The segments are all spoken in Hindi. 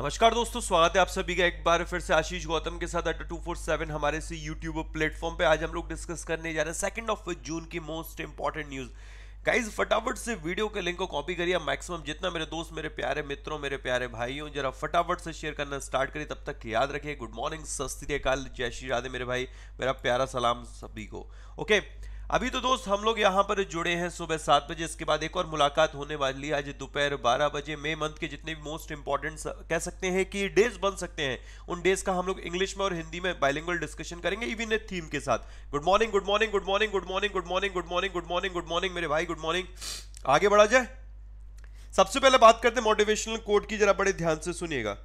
नमस्कार दोस्तों स्वागत है आप सभी का एक बार फिर से आशीष गौतम के साथ अड्डा टू फोर सेवन हमारे से यूट्यूब प्लेटफॉर्म पे आज हम लोग डिस्कस करने जा रहे हैं सेकंड ऑफ जून की मोस्ट इंपॉर्टेंट न्यूज़ गाइज फटाफट से वीडियो के लिंक को कॉपी करिए मैक्सिमम जितना मेरे दोस्त मेरे प्यारे मित्रों मेरे प्यारे भाइयों जरा फटाफट से शेयर करना स्टार्ट करिए तब तक याद रखिए गुड मॉर्निंग सस्ती जय श्री राधे मेरे भाई मेरा प्यारा सलाम सभी को ओके okay, अभी तो दोस्त हम लोग यहाँ पर जुड़े हैं सुबह सात बजे इसके बाद एक और मुलाकात होने वाली है आज दोपहर बारह बजे मई मंथ के जितने भी मोस्ट इंपॉर्टेंट कह सकते हैं कि डेज बन सकते हैं उन डेज का हम लोग इंग्लिश में और हिंदी में बाइलिंगल डिस्कशन करेंगे इवन ए थीम के साथ good morning good morning good morning good morning good morning good morning good morning good morning मेरे भाई गुड मॉर्निंग आगे बढ़ा जाए सबसे पहले बात करते हैं मोटिवेशनल कोड की जरा बड़े ध्यान से सुनिएगा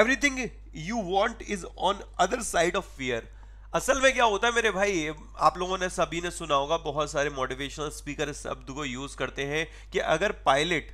everything you want is on other side of fear असल में क्या होता है मेरे भाई आप लोगों ने सभी ने सुना होगा बहुत सारे मोटिवेशनल स्पीकर शब्द को यूज़ करते हैं कि अगर पायलट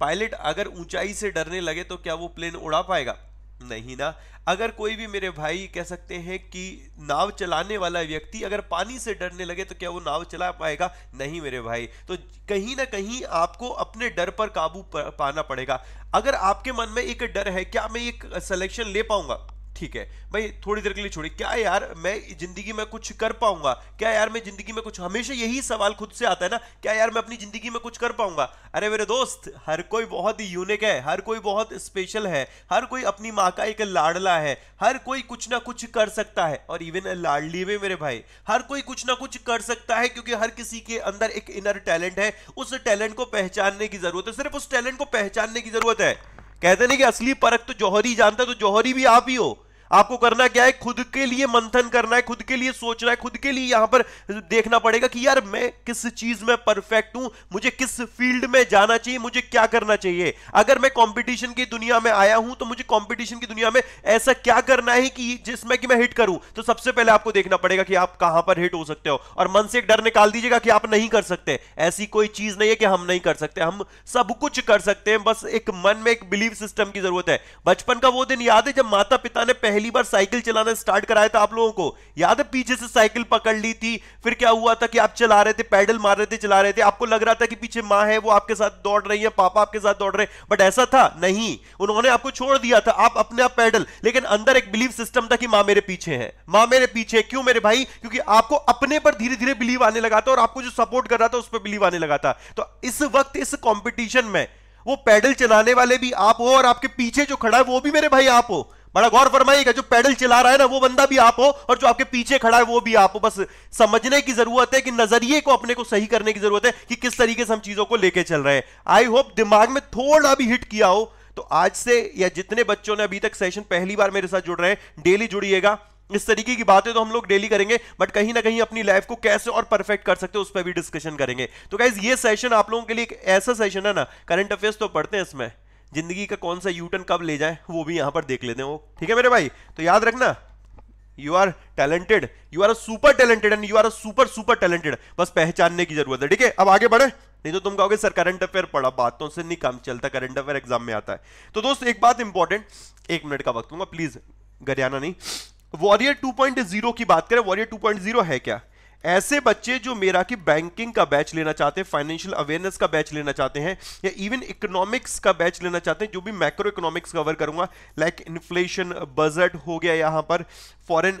पायलट अगर ऊंचाई से डरने लगे तो क्या वो प्लेन उड़ा पाएगा नहीं ना अगर कोई भी मेरे भाई कह सकते हैं कि नाव चलाने वाला व्यक्ति अगर पानी से डरने लगे तो क्या वो नाव चला पाएगा नहीं मेरे भाई तो कहीं ना कहीं आपको अपने डर पर काबू पाना पड़ेगा अगर आपके मन में एक डर है क्या मैं ये सिलेक्शन ले पाऊंगा ठीक है भाई थोड़ी देर के लिए छोड़िए क्या यार मैं जिंदगी में कुछ कर पाऊंगा क्या यार मैं जिंदगी में कुछ हमेशा यही सवाल खुद से आता है ना क्या यार मैं अपनी जिंदगी में कुछ कर पाऊंगा अरे मेरे दोस्त हर कोई बहुत ही यूनिक है हर कोई बहुत स्पेशल है हर कोई अपनी माँ का एक लाडला है हर कोई कुछ ना कुछ कर सकता है और इवन लाडली में मेरे भाई हर कोई कुछ ना कुछ कर सकता है क्योंकि हर किसी के अंदर एक इनर टैलेंट है उस टैलेंट को पहचानने की जरूरत है सिर्फ उस टैलेंट को पहचानने की जरूरत है कहते नहीं कि असली परख तो जौहरी जानता है तो जौहरी भी आप ही हो आपको करना क्या है खुद के लिए मंथन करना है खुद के लिए सोचना है खुद के लिए यहां पर देखना पड़ेगा कि यार मैं किस चीज में परफेक्ट हूं मुझे किस फील्ड में जाना चाहिए मुझे क्या करना चाहिए अगर मैं कंपटीशन की दुनिया में आया हूं तो मुझे कंपटीशन की दुनिया में ऐसा क्या करना है कि जिसमें कि मैं हिट करूं तो सबसे पहले आपको देखना पड़ेगा कि आप कहां पर हिट हो सकते हो और मन से एक डर निकाल दीजिएगा कि आप नहीं कर सकते ऐसी कोई चीज नहीं है कि हम नहीं कर सकते हम सब कुछ कर सकते हैं बस एक मन में एक बिलीव सिस्टम की जरूरत है बचपन का वो दिन याद है जब माता पिता ने पहले पहली बार साइकिल चलाना स्टार्ट कराया था आप लोगों को याद है पीछे से साइकिल पकड़ ली थी फिर क्या हुआ था कि आप चला रहे थे पैडल मार रहे थे चला रहे थे आपको लग रहा था कि पीछे माँ है वो आपके साथ दौड़ रही है पापा आपके साथ दौड़ रहे बट ऐसा था नहीं उन्होंने आपको छोड़ दिया था आप अपने आप पैडल लेकिन अंदर एक बिलीव सिस्टम था कि माँ मेरे पीछे है माँ मेरे पीछे क्यों मेरे भाई क्योंकि आपको अपने पर धीरे धीरे बिलीव आने लगा था और आपको जो सपोर्ट कर रहा था उस पर बिलीव आने लगा था तो इस वक्त इस कॉम्पिटिशन में वो पैडल चलाने वाले भी आप हो और आपके पीछे जो खड़ा है वो भी मेरे भाई आप हो बड़ा गौर फरमाइएगा जो पैडल चला रहा है ना वो बंदा भी आप हो और जो आपके पीछे खड़ा है वो भी आप हो बस समझने की जरूरत है कि नजरिए को अपने को सही करने की जरूरत है कि किस तरीके से हम चीजों को लेके चल रहे हैं आई होप दिमाग में थोड़ा भी हिट किया हो तो आज से या जितने बच्चों ने अभी तक सेशन पहली बार मेरे साथ जुड़ रहे हैं डेली जुड़िएगा इस तरीके की बातें तो हम लोग डेली करेंगे बट कहीं ना कहीं अपनी लाइफ को कैसे और परफेक्ट कर सकते हो उस पर भी डिस्कशन करेंगे तो गाइज ये सेशन आप लोगों के लिए एक ऐसा सेशन है ना करंट अफेयर्स तो पढ़ते हैं इसमें जिंदगी का कौन सा यूटर्न कब ले जाए वो भी यहां पर देख लेते हैं वो ठीक है मेरे भाई तो याद रखना you are talented you are a super talented and you are a super super talented बस पहचानने की जरूरत है ठीक है अब आगे बढ़े नहीं तो तुम कहोगे सर करंट अफेयर पढ़ा बातों से नहीं काम चलता करंट अफेयर एग्जाम में आता है तो दोस्त एक बात इंपॉर्टेंट एक मिनट का वक्त होगा प्लीज गरियाना नहीं वॉरियर जीरो की बात करें वॉरियर जीरो है क्या ऐसे बच्चे जो मेरा कि बैंकिंग का बैच लेना चाहते हैं फाइनेंशियल अवेयरनेस का बैच लेना चाहते हैं या इवन इकोनॉमिक्स का बैच लेना चाहते हैं जो भी मैक्रो इकोनॉमिक्स कवर करूंगा लाइक इन्फ्लेशन बजट हो गया यहां पर फॉरेन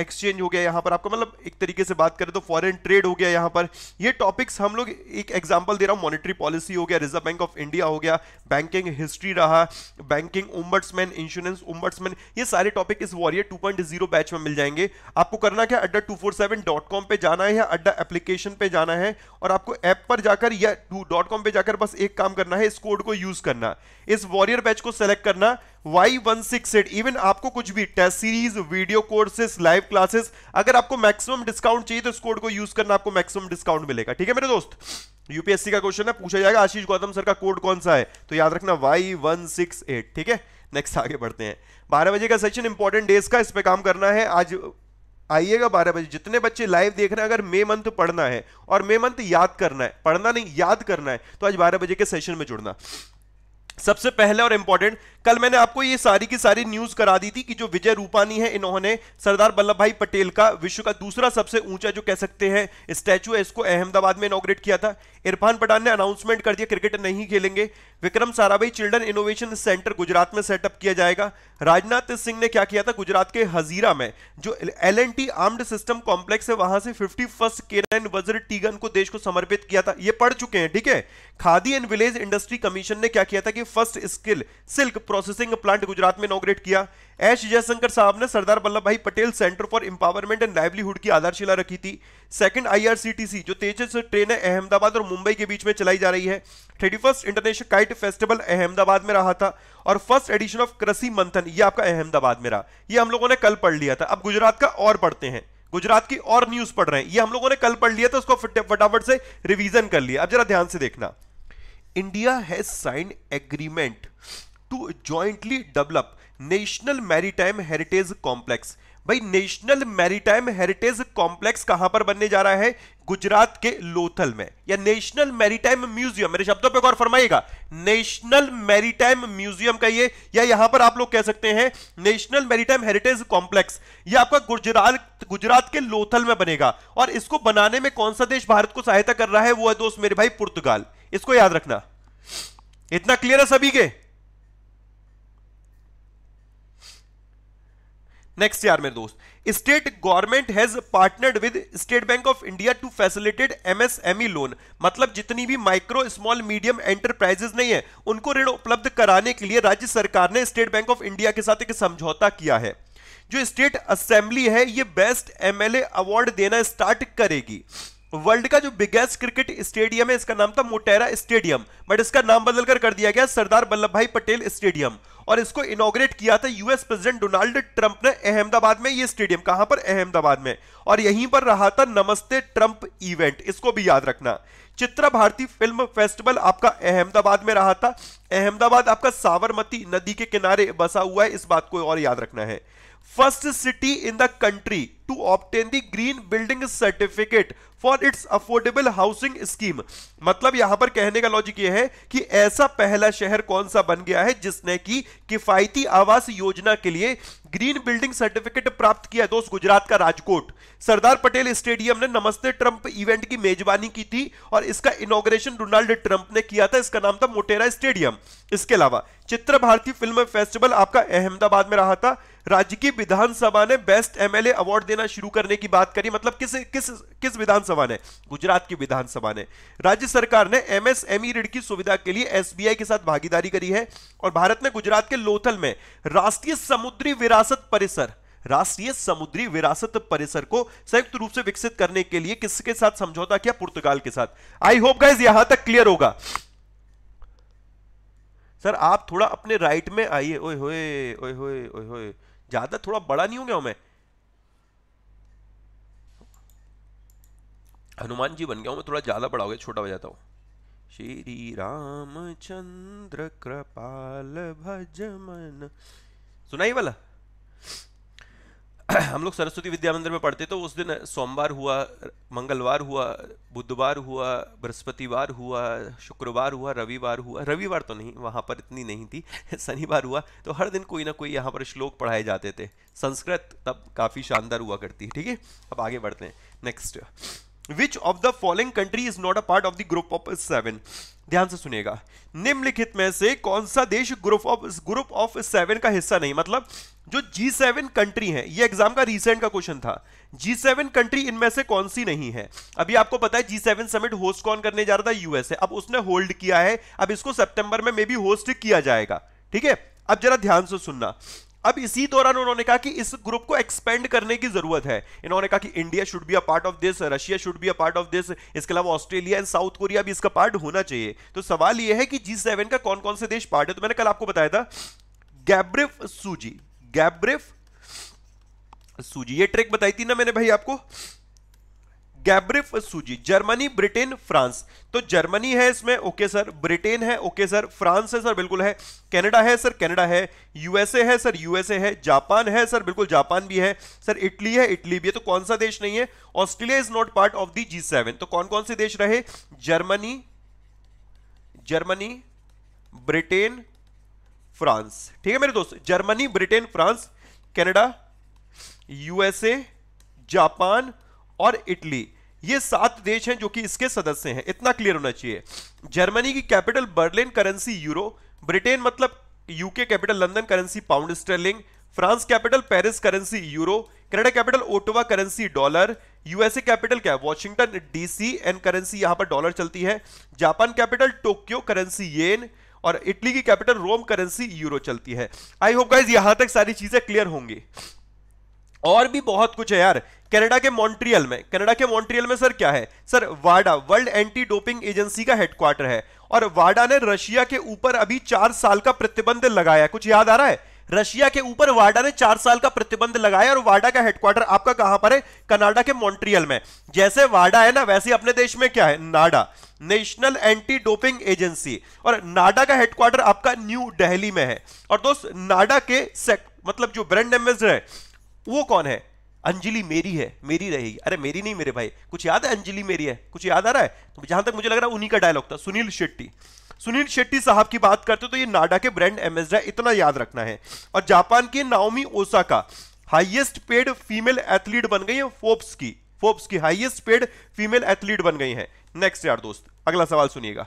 एक्सचेंज हो गया यहाँ पर आपको मतलब एक तरीके से बात करें तो फॉरेन ट्रेड हो गया यहाँ पर ये टॉपिक्स हम लोग एक एग्जांपल दे रहा हूँ मॉनेटरी पॉलिसी हो गया रिजर्व बैंक ऑफ इंडिया हो गया बैंकिंग हिस्ट्री रहा बैंकिंग उम्बट्समैन इंश्योरेंस उम्बट्समैन ये सारे टॉपिक इस वॉरियर टू बैच में मिल जाएंगे आपको करना क्या अड्डा टू पे जाना है या अड्डा एप्लीकेशन पे जाना है और आपको ऐप पर जाकर या डॉट पे जाकर बस एक काम करना है इस कोड को यूज करना इस वॉरियर बैच को सेलेक्ट करना Y one six eight even आपको कुछ भी test series video courses live classes अगर आपको मैक्सिमम डिस्काउंट चाहिए तो इस कोड को यूज करना आपको मैक्सिमम डिस्काउंट मिलेगा ठीक है मेरे दोस्त यूपीएससी का क्वेश्चन है पूछा जाएगा आशीष गौतम सर का कोड कौन सा है तो याद रखना वाई वन सिक्स एट ठीक है नेक्स्ट आगे बढ़ते हैं बारह बजे का सेशन इंपॉर्टेंट डेज का इस पर काम करना है आज आइएगा बारह बजे जितने बच्चे लाइव देख रहे हैं अगर मे मंथ पढ़ना है और मे मंथ याद करना है पढ़ना नहीं याद करना है तो आज बारह बजे के सेशन में जुड़ना सबसे पहले और इंपॉर्टेंट कल मैंने आपको ये सारी की सारी न्यूज करा दी थी कि जो विजय रूपानी है इन्होंने सरदार वल्लभ भाई पटेल का विश्व का दूसरा सबसे ऊंचा जो कह सकते हैं स्टैचू है इसको अहमदाबाद में इनोग्रेट किया था इरफान पठान ने अनाउंसमेंट कर दिया क्रिकेट नहीं खेलेंगे Vikram Sarabhai children innovation centre Gujarat में सेटअप किया जाएगा राजनाथ सिंह ने क्या किया था गुजरात के हजीरा में जो L and T armed system complex है वहां से फिफ्टी फर्स्ट केरन वजर टीगन को देश को समर्पित किया था यह पढ़ चुके हैं ठीक है Khadi and village industry commission ने क्या किया था कि first skill silk processing plant Gujarat में इनोग्रेट किया एस जयशंकर साहब ने सरदार वल्लभ भाई Patel centre for empowerment and livelihood की आधारशिला रखी थी सेकंड आईआरसीटीसी जो तेजस ट्रेन है अहमदाबाद और मुंबई के बीच में चलाई जा रही है thirty first international kite festival Ahmedabad में रहा था और फर्स्ट एडिशन ऑफ कृषि मंथन ये आपका अहमदाबाद में रहा ये हम लोगों ने कल पढ़ लिया था अब गुजरात का और पढ़ते हैं गुजरात की और न्यूज पढ़ रहे हैं ये हम लोगों ने कल पढ़ लिया था उसको फटाफट से रिवीजन कर लिया अब जरा ध्यान से देखना India has sign agreement to jointly develop national maritime heritage complex भाई नेशनल मैरीटाइम हेरिटेज कॉम्प्लेक्स कहां पर बनने जा रहा है गुजरात के लोथल में या नेशनल मैरीटाइम म्यूजियम मेरे शब्दों पे गौर फरमाइएगा नेशनल मैरीटाइम म्यूजियम का ये या यहां पर आप लोग कह सकते हैं नेशनल मैरीटाइम हेरिटेज कॉम्प्लेक्स ये आपका गुजरात गुजरात के लोथल में बनेगा और इसको बनाने में कौन सा देश भारत को सहायता कर रहा है वो है दोस्त मेरे भाई पुर्तगाल इसको याद रखना इतना क्लियर है सभी के नेक्स्ट यार मेरे दोस्त state government has partnered with State Bank of India to facilitate MSME loan मतलब जितनी भी माइक्रो स्मॉल मीडियम एंटरप्राइजेस नहीं है उनको ऋण उपलब्ध कराने के लिए राज्य सरकार ने स्टेट बैंक ऑफ इंडिया के साथ एक समझौता किया है जो स्टेट असेंबली है ये बेस्ट एमएलए अवार्ड देना स्टार्ट करेगी वर्ल्ड का जो बिगेस्ट क्रिकेट स्टेडियम है इसका नाम था मोटेरा स्टेडियम बट इसका नाम बदलकर कर दिया गया सरदार वल्लभ भाई पटेल स्टेडियम और इसको इनोग्रेट किया था यूएस प्रेसिडेंट डोनाल्ड ट्रंप ने अहमदाबाद में ये स्टेडियम कहां पर अहमदाबाद में और यहीं पर रहा था नमस्ते ट्रंप इवेंट इसको भी याद रखना चित्रा भारती फिल्म फेस्टिवल आपका अहमदाबाद में रहा था अहमदाबाद आपका साबरमती नदी के किनारे बसा हुआ है इस बात को और याद रखना है first city in the country to obtain the green building certificate for its affordable housing scheme मतलब यहां पर कहने का लॉजिक यह है कि ऐसा पहला शहर कौन सा बन गया है जिसने की किफायती आवास योजना के लिए ग्रीन बिल्डिंग सर्टिफिकेट प्राप्त किया दोस्त गुजरात का राजकोट सरदार पटेल स्टेडियम ने नमस्ते ट्रंप इवेंट की मेजबानी की थी और इसका इनोग्रेशन डोनाल्ड ट्रंप ने किया था इसका नाम था मोटेरा स्टेडियम इसके अलावा चित्र भारतीय फिल्म फेस्टिवल आपका अहमदाबाद में रहा था राज्य की विधानसभा ने बेस्ट एमएलए अवार्ड देना शुरू करने की बात करी मतलब किस किस किस विधानसभा ने गुजरात की विधानसभा ने राज्य सरकार ने एमएसएमई e ऋण की सुविधा के लिए एसबीआई के साथ भागीदारी करी है और भारत ने गुजरात के लोथल में राष्ट्रीय समुद्री विरासत परिसर राष्ट्रीय समुद्री विरासत परिसर को संयुक्त रूप से विकसित करने के लिए किसके साथ समझौता किया पुर्तगाल के साथ आई होप गाइज यहां तक क्लियर होगा सर आप थोड़ा अपने राइट में आइए ओए होए ओए होए ओए होए ज्यादा थोड़ा बड़ा नहीं हो गया हूं मैं हनुमान जी बन गया हूं मैं थोड़ा ज्यादा बड़ा हो गया छोटा हो जाता हूं श्री राम चंद्र कृपाल भजमन सुना ही वाला हम लोग सरस्वती विद्या मंदिर में पढ़ते तो उस दिन सोमवार हुआ मंगलवार हुआ बुधवार हुआ बृहस्पतिवार हुआ शुक्रवार हुआ रविवार हुआ रविवार तो नहीं वहाँ पर इतनी नहीं थी शनिवार हुआ तो हर दिन कोई ना कोई यहाँ पर श्लोक पढ़ाए जाते थे संस्कृत तब काफ़ी शानदार हुआ करती है ठीक है अब आगे बढ़ते हैं next which of the following country is not a part of the group of seven ध्यान से सुनेगा निम्नलिखित में से कौन सा देश group of group of seven का हिस्सा नहीं मतलब जो जी सेवन कंट्री है ये एग्जाम का रिसेंट का क्वेश्चन था जी सेवन कंट्री इनमें से कौन सी नहीं है अभी आपको पता है जी सेवन समिट होस्ट कौन करने जा रहा था यूएस है अब उसने होल्ड किया है अब इसको सेप्टेंबर में मे बी होस्ट किया जाएगा ठीक है अब जरा ध्यान से सुनना अब इसी दौरान उन्होंने कहा कि इस ग्रुप को एक्सपेंड करने की जरूरत है इन्होंने कहा कि India should be a part of this Russia should be a part of this इसके अलावा ऑस्ट्रेलिया एंड साउथ कोरिया भी इसका पार्ट होना चाहिए तो सवाल यह है कि जी सेवन का कौन कौन से देश पार्ट है तो मैंने कल आपको बताया था गैब्रिफ सूजी गैब्रिफ सूजी ये ट्रिक बताई थी ना मैंने भाई आपको गैब्रिफ सूजी जर्मनी ब्रिटेन फ्रांस तो जर्मनी है इसमें ओके सर ब्रिटेन है ओके सर फ्रांस है सर बिल्कुल है कनाडा है सर कनाडा है यूएसए है सर यूएसए है जापान है सर बिल्कुल जापान भी है सर इटली है इटली भी है तो कौन सा देश नहीं है Australia is not part of the G seven तो कौन कौन से देश रहे जर्मनी जर्मनी ब्रिटेन फ्रांस ठीक है मेरे दोस्त Germany Britain France Canada USA Japan और इटली ये सात देश हैं जो कि इसके सदस्य हैं इतना क्लियर होना चाहिए जर्मनी की capital Berlin currency euro Britain मतलब UK capital London currency pound sterling France capital Paris currency euro Canada capital Ottawa currency dollar USA capital क्या है वॉशिंगटन डीसी एंड करेंसी यहां पर डॉलर चलती है Japan capital Tokyo currency yen और इटली की कैपिटल रोम करेंसी यूरो चलती है आई होप गाइज यहां तक सारी चीजें क्लियर होंगी और भी बहुत कुछ है यार कनाडा के मॉन्ट्रियल में कनाडा के मॉन्ट्रियल में सर क्या है सर वाडा वर्ल्ड एंटी डोपिंग एजेंसी का हेडक्वार्टर है और वाडा ने रशिया के ऊपर अभी चार साल का प्रतिबंध लगाया कुछ याद आ रहा है रशिया के ऊपर वाडा ने चार साल का प्रतिबंध लगाया और वाडा का हेडक्वार्टर आपका कहां पर है कनाडा के मॉन्ट्रियल में जैसे वाडा है ना वैसे अपने देश में क्या है NADA National Anti Doping Agency और नाडा का हेडक्वार्टर आपका न्यू दिल्ली में है और दोस्त नाडा के मतलब जो ब्रांड एम्बेसडर है वो कौन है अंजलि मेरी है मेरी रहेगी अरे मेरी नहीं मेरे भाई कुछ याद है अंजलि मेरी है कुछ याद आ रहा है तो जहां तक मुझे लग रहा है उन्हीं का डायलॉग था सुनील शेट्टी सुनील शेट्टी साहब की बात करते तो ये नाडा के ब्रांड एम्बेसडर इतना याद रखना है और जापान की नाओमी का हाइएस्ट पेड फीमेल एथलीट बन गई है फोर्ब्स की फोर्ब्स की हाइएस्ट पेड फीमेल एथलीट बन गई है नेक्स्ट यार दोस्त अगला सवाल सुनिएगा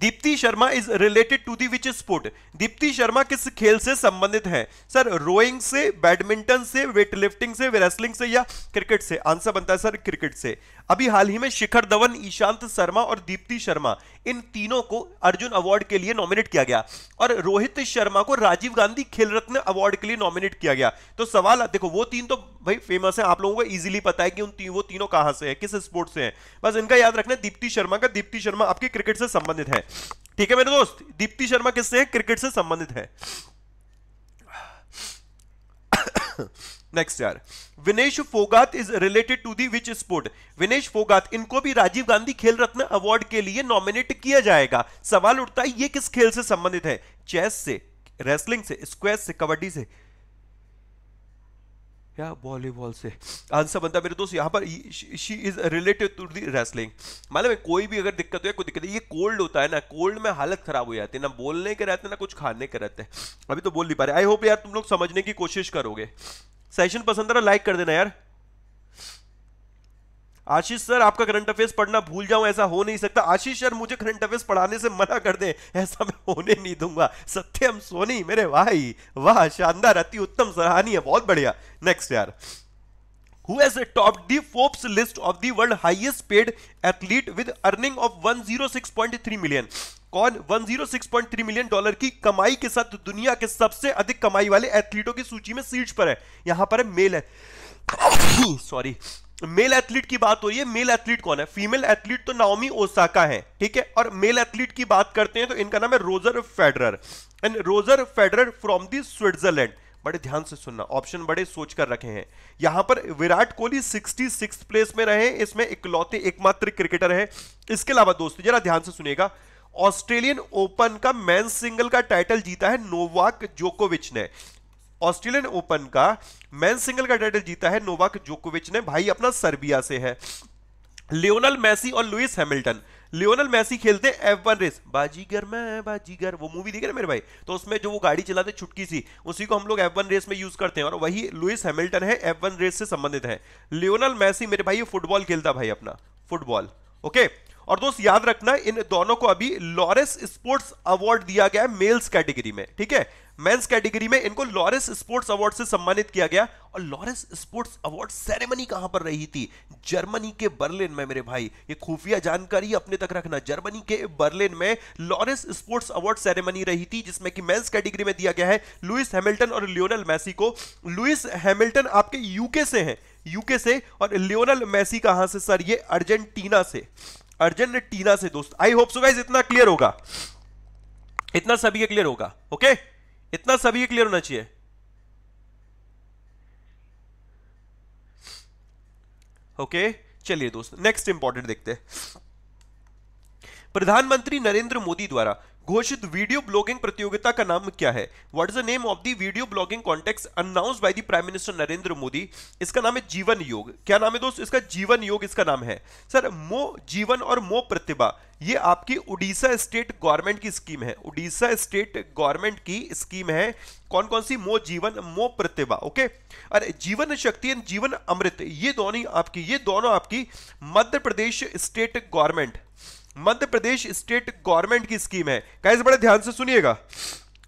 Deepti Sharma is related to the which sport Deepti Sharma किस खेल से संबंधित है सर रोइंग से बैडमिंटन से वेट लिफ्टिंग से रेसलिंग से या क्रिकेट से आंसर बनता है सर क्रिकेट से अभी हाल ही में शिखर धवन ईशांत शर्मा और दीप्ति शर्मा इन तीनों को अर्जुन अवार्ड के लिए नॉमिनेट किया गया और रोहित शर्मा को राजीव गांधी खेल रत्न अवार्ड के लिए नॉमिनेट किया गया तो सवाल देखो वो तीन तो भाई फेमस है आप लोगों को इजीली पता है कि उन ती, वो तीनों कहां से है किस स्पोर्ट से है बस इनका याद रखना दीप्ति शर्मा का दीप्ति शर्मा आपके क्रिकेट से संबंधित है ठीक है मेरे दोस्त दीप्ति शर्मा किससे है क्रिकेट से संबंधित है नेक्स्ट यार Vinesh Phogat is related to the which sport Vinesh Phogat इनको भी राजीव गांधी खेल रत्न अवार्ड के लिए नॉमिनेट किया जाएगा सवाल उठता है ये किस खेल से संबंधित है चेस से रेसलिंग से स्क्वेस से कबड्डी से या वॉलीबॉल से आंसर बनता है मेरे दोस्त यहाँ पर she is related to the wrestling मतलब कोई भी अगर दिक्कत हो या कोई दिक्कत है ये कोल्ड होता है ना कोल्ड में हालत खराब हो जाती है ना बोलने के रहते हैं ना कुछ खाने के रहते हैं अभी तो बोल नहीं पा रहे आई होप यार तुम लोग समझने की कोशिश करोगे सेशन पसंद आ रहा लाइक कर देना यार आशीष सर आपका करंट अफेयर्स पढ़ना भूल जाऊं ऐसा हो नहीं सकता आशीष सर मुझे करंट अफेयर्स पढ़ाने से मना कर दें ऐसा मैं होने नहीं दूंगा सत्यम सोनी मेरे भाई वाह शानदार अति उत्तम सराहनीय बहुत बढ़िया नेक्स्ट यार who has topped the Forbes list of the world highest paid athlete with earning of 106.3 million कौन 106.3 मिलियन डॉलर की कमाई के साथ दुनिया के सबसे अधिक कमाई वाले एथलीटों की सूची में शीर्ष पर है यहां पर है मेल है सॉरी मेल एथलीट की बात हो रही है मेल एथलीट कौन है फीमेल एथलीट तो नाओमी ओसाका है ठीक है और मेल एथलीट की बात करते हैं तो इनका नाम है Roger Federer and Roger Federer from the Switzerland बड़े ध्यान से सुनना ऑप्शन बड़े सोच कर रखे हैं यहां पर Virat Kohli sixty six place में रहे इसमें इकलौते एकमात्र क्रिकेटर है इसके अलावा दोस्तों जरा ध्यान से सुनेगा ऑस्ट्रेलियन ओपन का मैन सिंगल का टाइटल जीता है नोवाक जोकोविच ने ऑस्ट्रेलियन ओपन का मेन सिंगल का टाइटल जीता है नोवाक जोकोविच ने भाई अपना सर्बिया से है लियोनल मैसी और लुइस हैमिल्टन लियोनल मैसी खेलते एफ वन रेस बाजीगर मैं बाजीगर वो मूवी देखे ना मेरे भाई तो उसमें जो वो गाड़ी चलाते छुटकी सी उसी को हम लोग एफ वन रेस में यूज करते हैं और वही लुइस हैमिल्टन है एफ वन रेस से संबंधित है लियोनल मैसी मेरे भाई ये फुटबॉल खेलता भाई अपना फुटबॉल ओके और दोस्त याद रखना इन दोनों को अभी लॉरेस स्पोर्ट्स अवार्ड दिया गया है मेल्स कैटेगरी में ठीक है मेंस कैटेगरी में इनको लॉरेंस स्पोर्ट्स अवार्ड से सम्मानित किया गया और लॉरेंस स्पोर्ट्स अवार्ड सेरेमनी कहां पर रही थी जर्मनी के बर्लिन में मेरे भाई ये खुफिया जानकारी अपने तक रखना जर्मनी के बर्लिन में लॉरेंस स्पोर्ट्स अवार्ड सेरेमनी रही थी जिसमें कि मेंस कैटेगरी में दिया गया है लुइस हैमिल्टन और लियोनल मैसी को लुइस हैमिल्टन आपके यूके से हैं यूके से और लियोनल मैसी कहां से सर ये अर्जेंटीना से अर्जेंटीना से दोस्त आई होप सो गाइज इतना क्लियर होगा इतना सभी क्लियर होगा ओके okay? इतना सभी क्लियर होना चाहिए ओके okay, चलिए दोस्त नेक्स्ट इंपॉर्टेंट देखते हैं प्रधानमंत्री नरेंद्र मोदी द्वारा घोषित वीडियो ब्लॉगिंग प्रतियोगिता का नाम क्या है what is the name of the video blogging contest announce by the prime minister Narendra Modi इसका नाम है जीवन योग क्या नाम है दोस्त इसका जीवन योग इसका नाम है सर मो जीवन और मो प्रतिभा ये आपकी उड़ीसा स्टेट गवर्नमेंट की स्कीम है उड़ीसा स्टेट गवर्नमेंट की स्कीम है कौन कौन सी मो जीवन मो प्रतिभा ओके अरे जीवन शक्ति एंड जीवन अमृत ये दोनों आपकी ये दोनों आपकी Madhya Pradesh state government Madhya Pradesh state government की स्कीम है कैसे बड़े ध्यान से सुनिएगा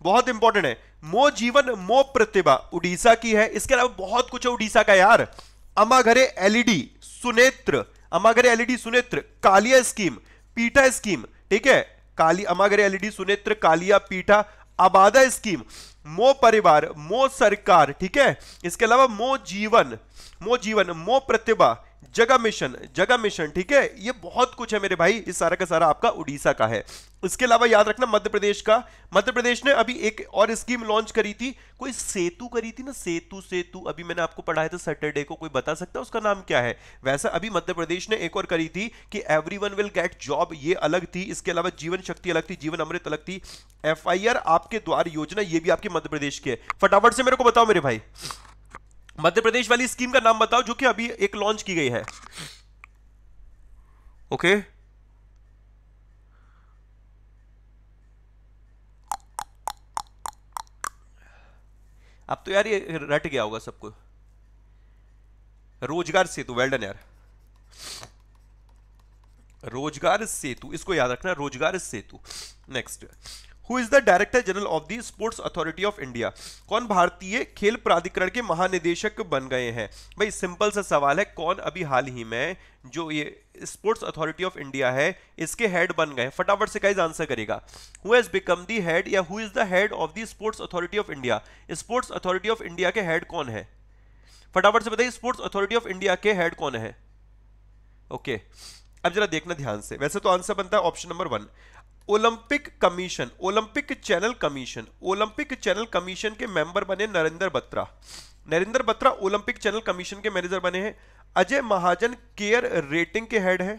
बहुत इंपॉर्टेंट है मो जीवन मो प्रतिभा उड़ीसा की है इसके अलावा बहुत कुछ है उड़ीसा का यार Ama Ghare LED e Sunetra Ama Ghare LED e Sunetra Kalia scheme Pitha scheme ठीक है काली Ama Ghare LED e Sunetra Kalia Pitha Abada scheme मो परिवार मो सरकार ठीक है इसके अलावा मो जीवन मो जीवन मो प्रतिभा जगह मिशन जगह मिशन ठीक है ये बहुत कुछ है मेरे भाई इस सारा का सारा आपका उड़ीसा का है इसके अलावा याद रखना मध्य प्रदेश का मध्य प्रदेश ने अभी एक और स्कीम लॉन्च करी थी कोई सेतु करी थी ना सेतु सेतु अभी मैंने आपको पढ़ाया था सैटरडे को कोई बता सकता है उसका नाम क्या है वैसा अभी मध्य प्रदेश ने एक और करी थी कि एवरी विल गेट जॉब ये अलग थी इसके अलावा जीवन शक्ति अलग थी जीवन अमृत अलग थी एफ आपके द्वार योजना ये भी आपकी मध्य प्रदेश की है फटाफट से मेरे को बताओ मेरे भाई मध्य प्रदेश वाली स्कीम का नाम बताओ जो कि अभी एक लॉन्च की गई है ओके okay? अब तो यार ये रट गया होगा सबको रोजगार सेतु वेल्डन यार रोजगार सेतु इसको याद रखना Rozgar Setu next who is the director general of the Sports Authority of India कौन भारतीय खेल प्राधिकरण के महानिदेशक बन गए हैं भाई सिंपल सा सवाल है कौन अभी हाल ही में जो ये स्पोर्ट्स अथॉरिटी ऑफ इंडिया है इसके हेड बन गए फटाफट से गाइज आंसर करेगा who has become the head या who is the head of the Sports Authority of India Sports Authority of India के हेड कौन है फटाफट से बताइए स्पोर्ट्स अथॉरिटी ऑफ इंडिया के हेड कौन है ओके okay. अब जरा देखना ध्यान से वैसे तो आंसर बनता है option number one Olympic commission Olympic channel commission Olympic channel commission के मेंबर बने Narendra Batra Narendra Batra Olympic channel commission के मैनेजर बने हैं अजय महाजन केयर रेटिंग के हेड है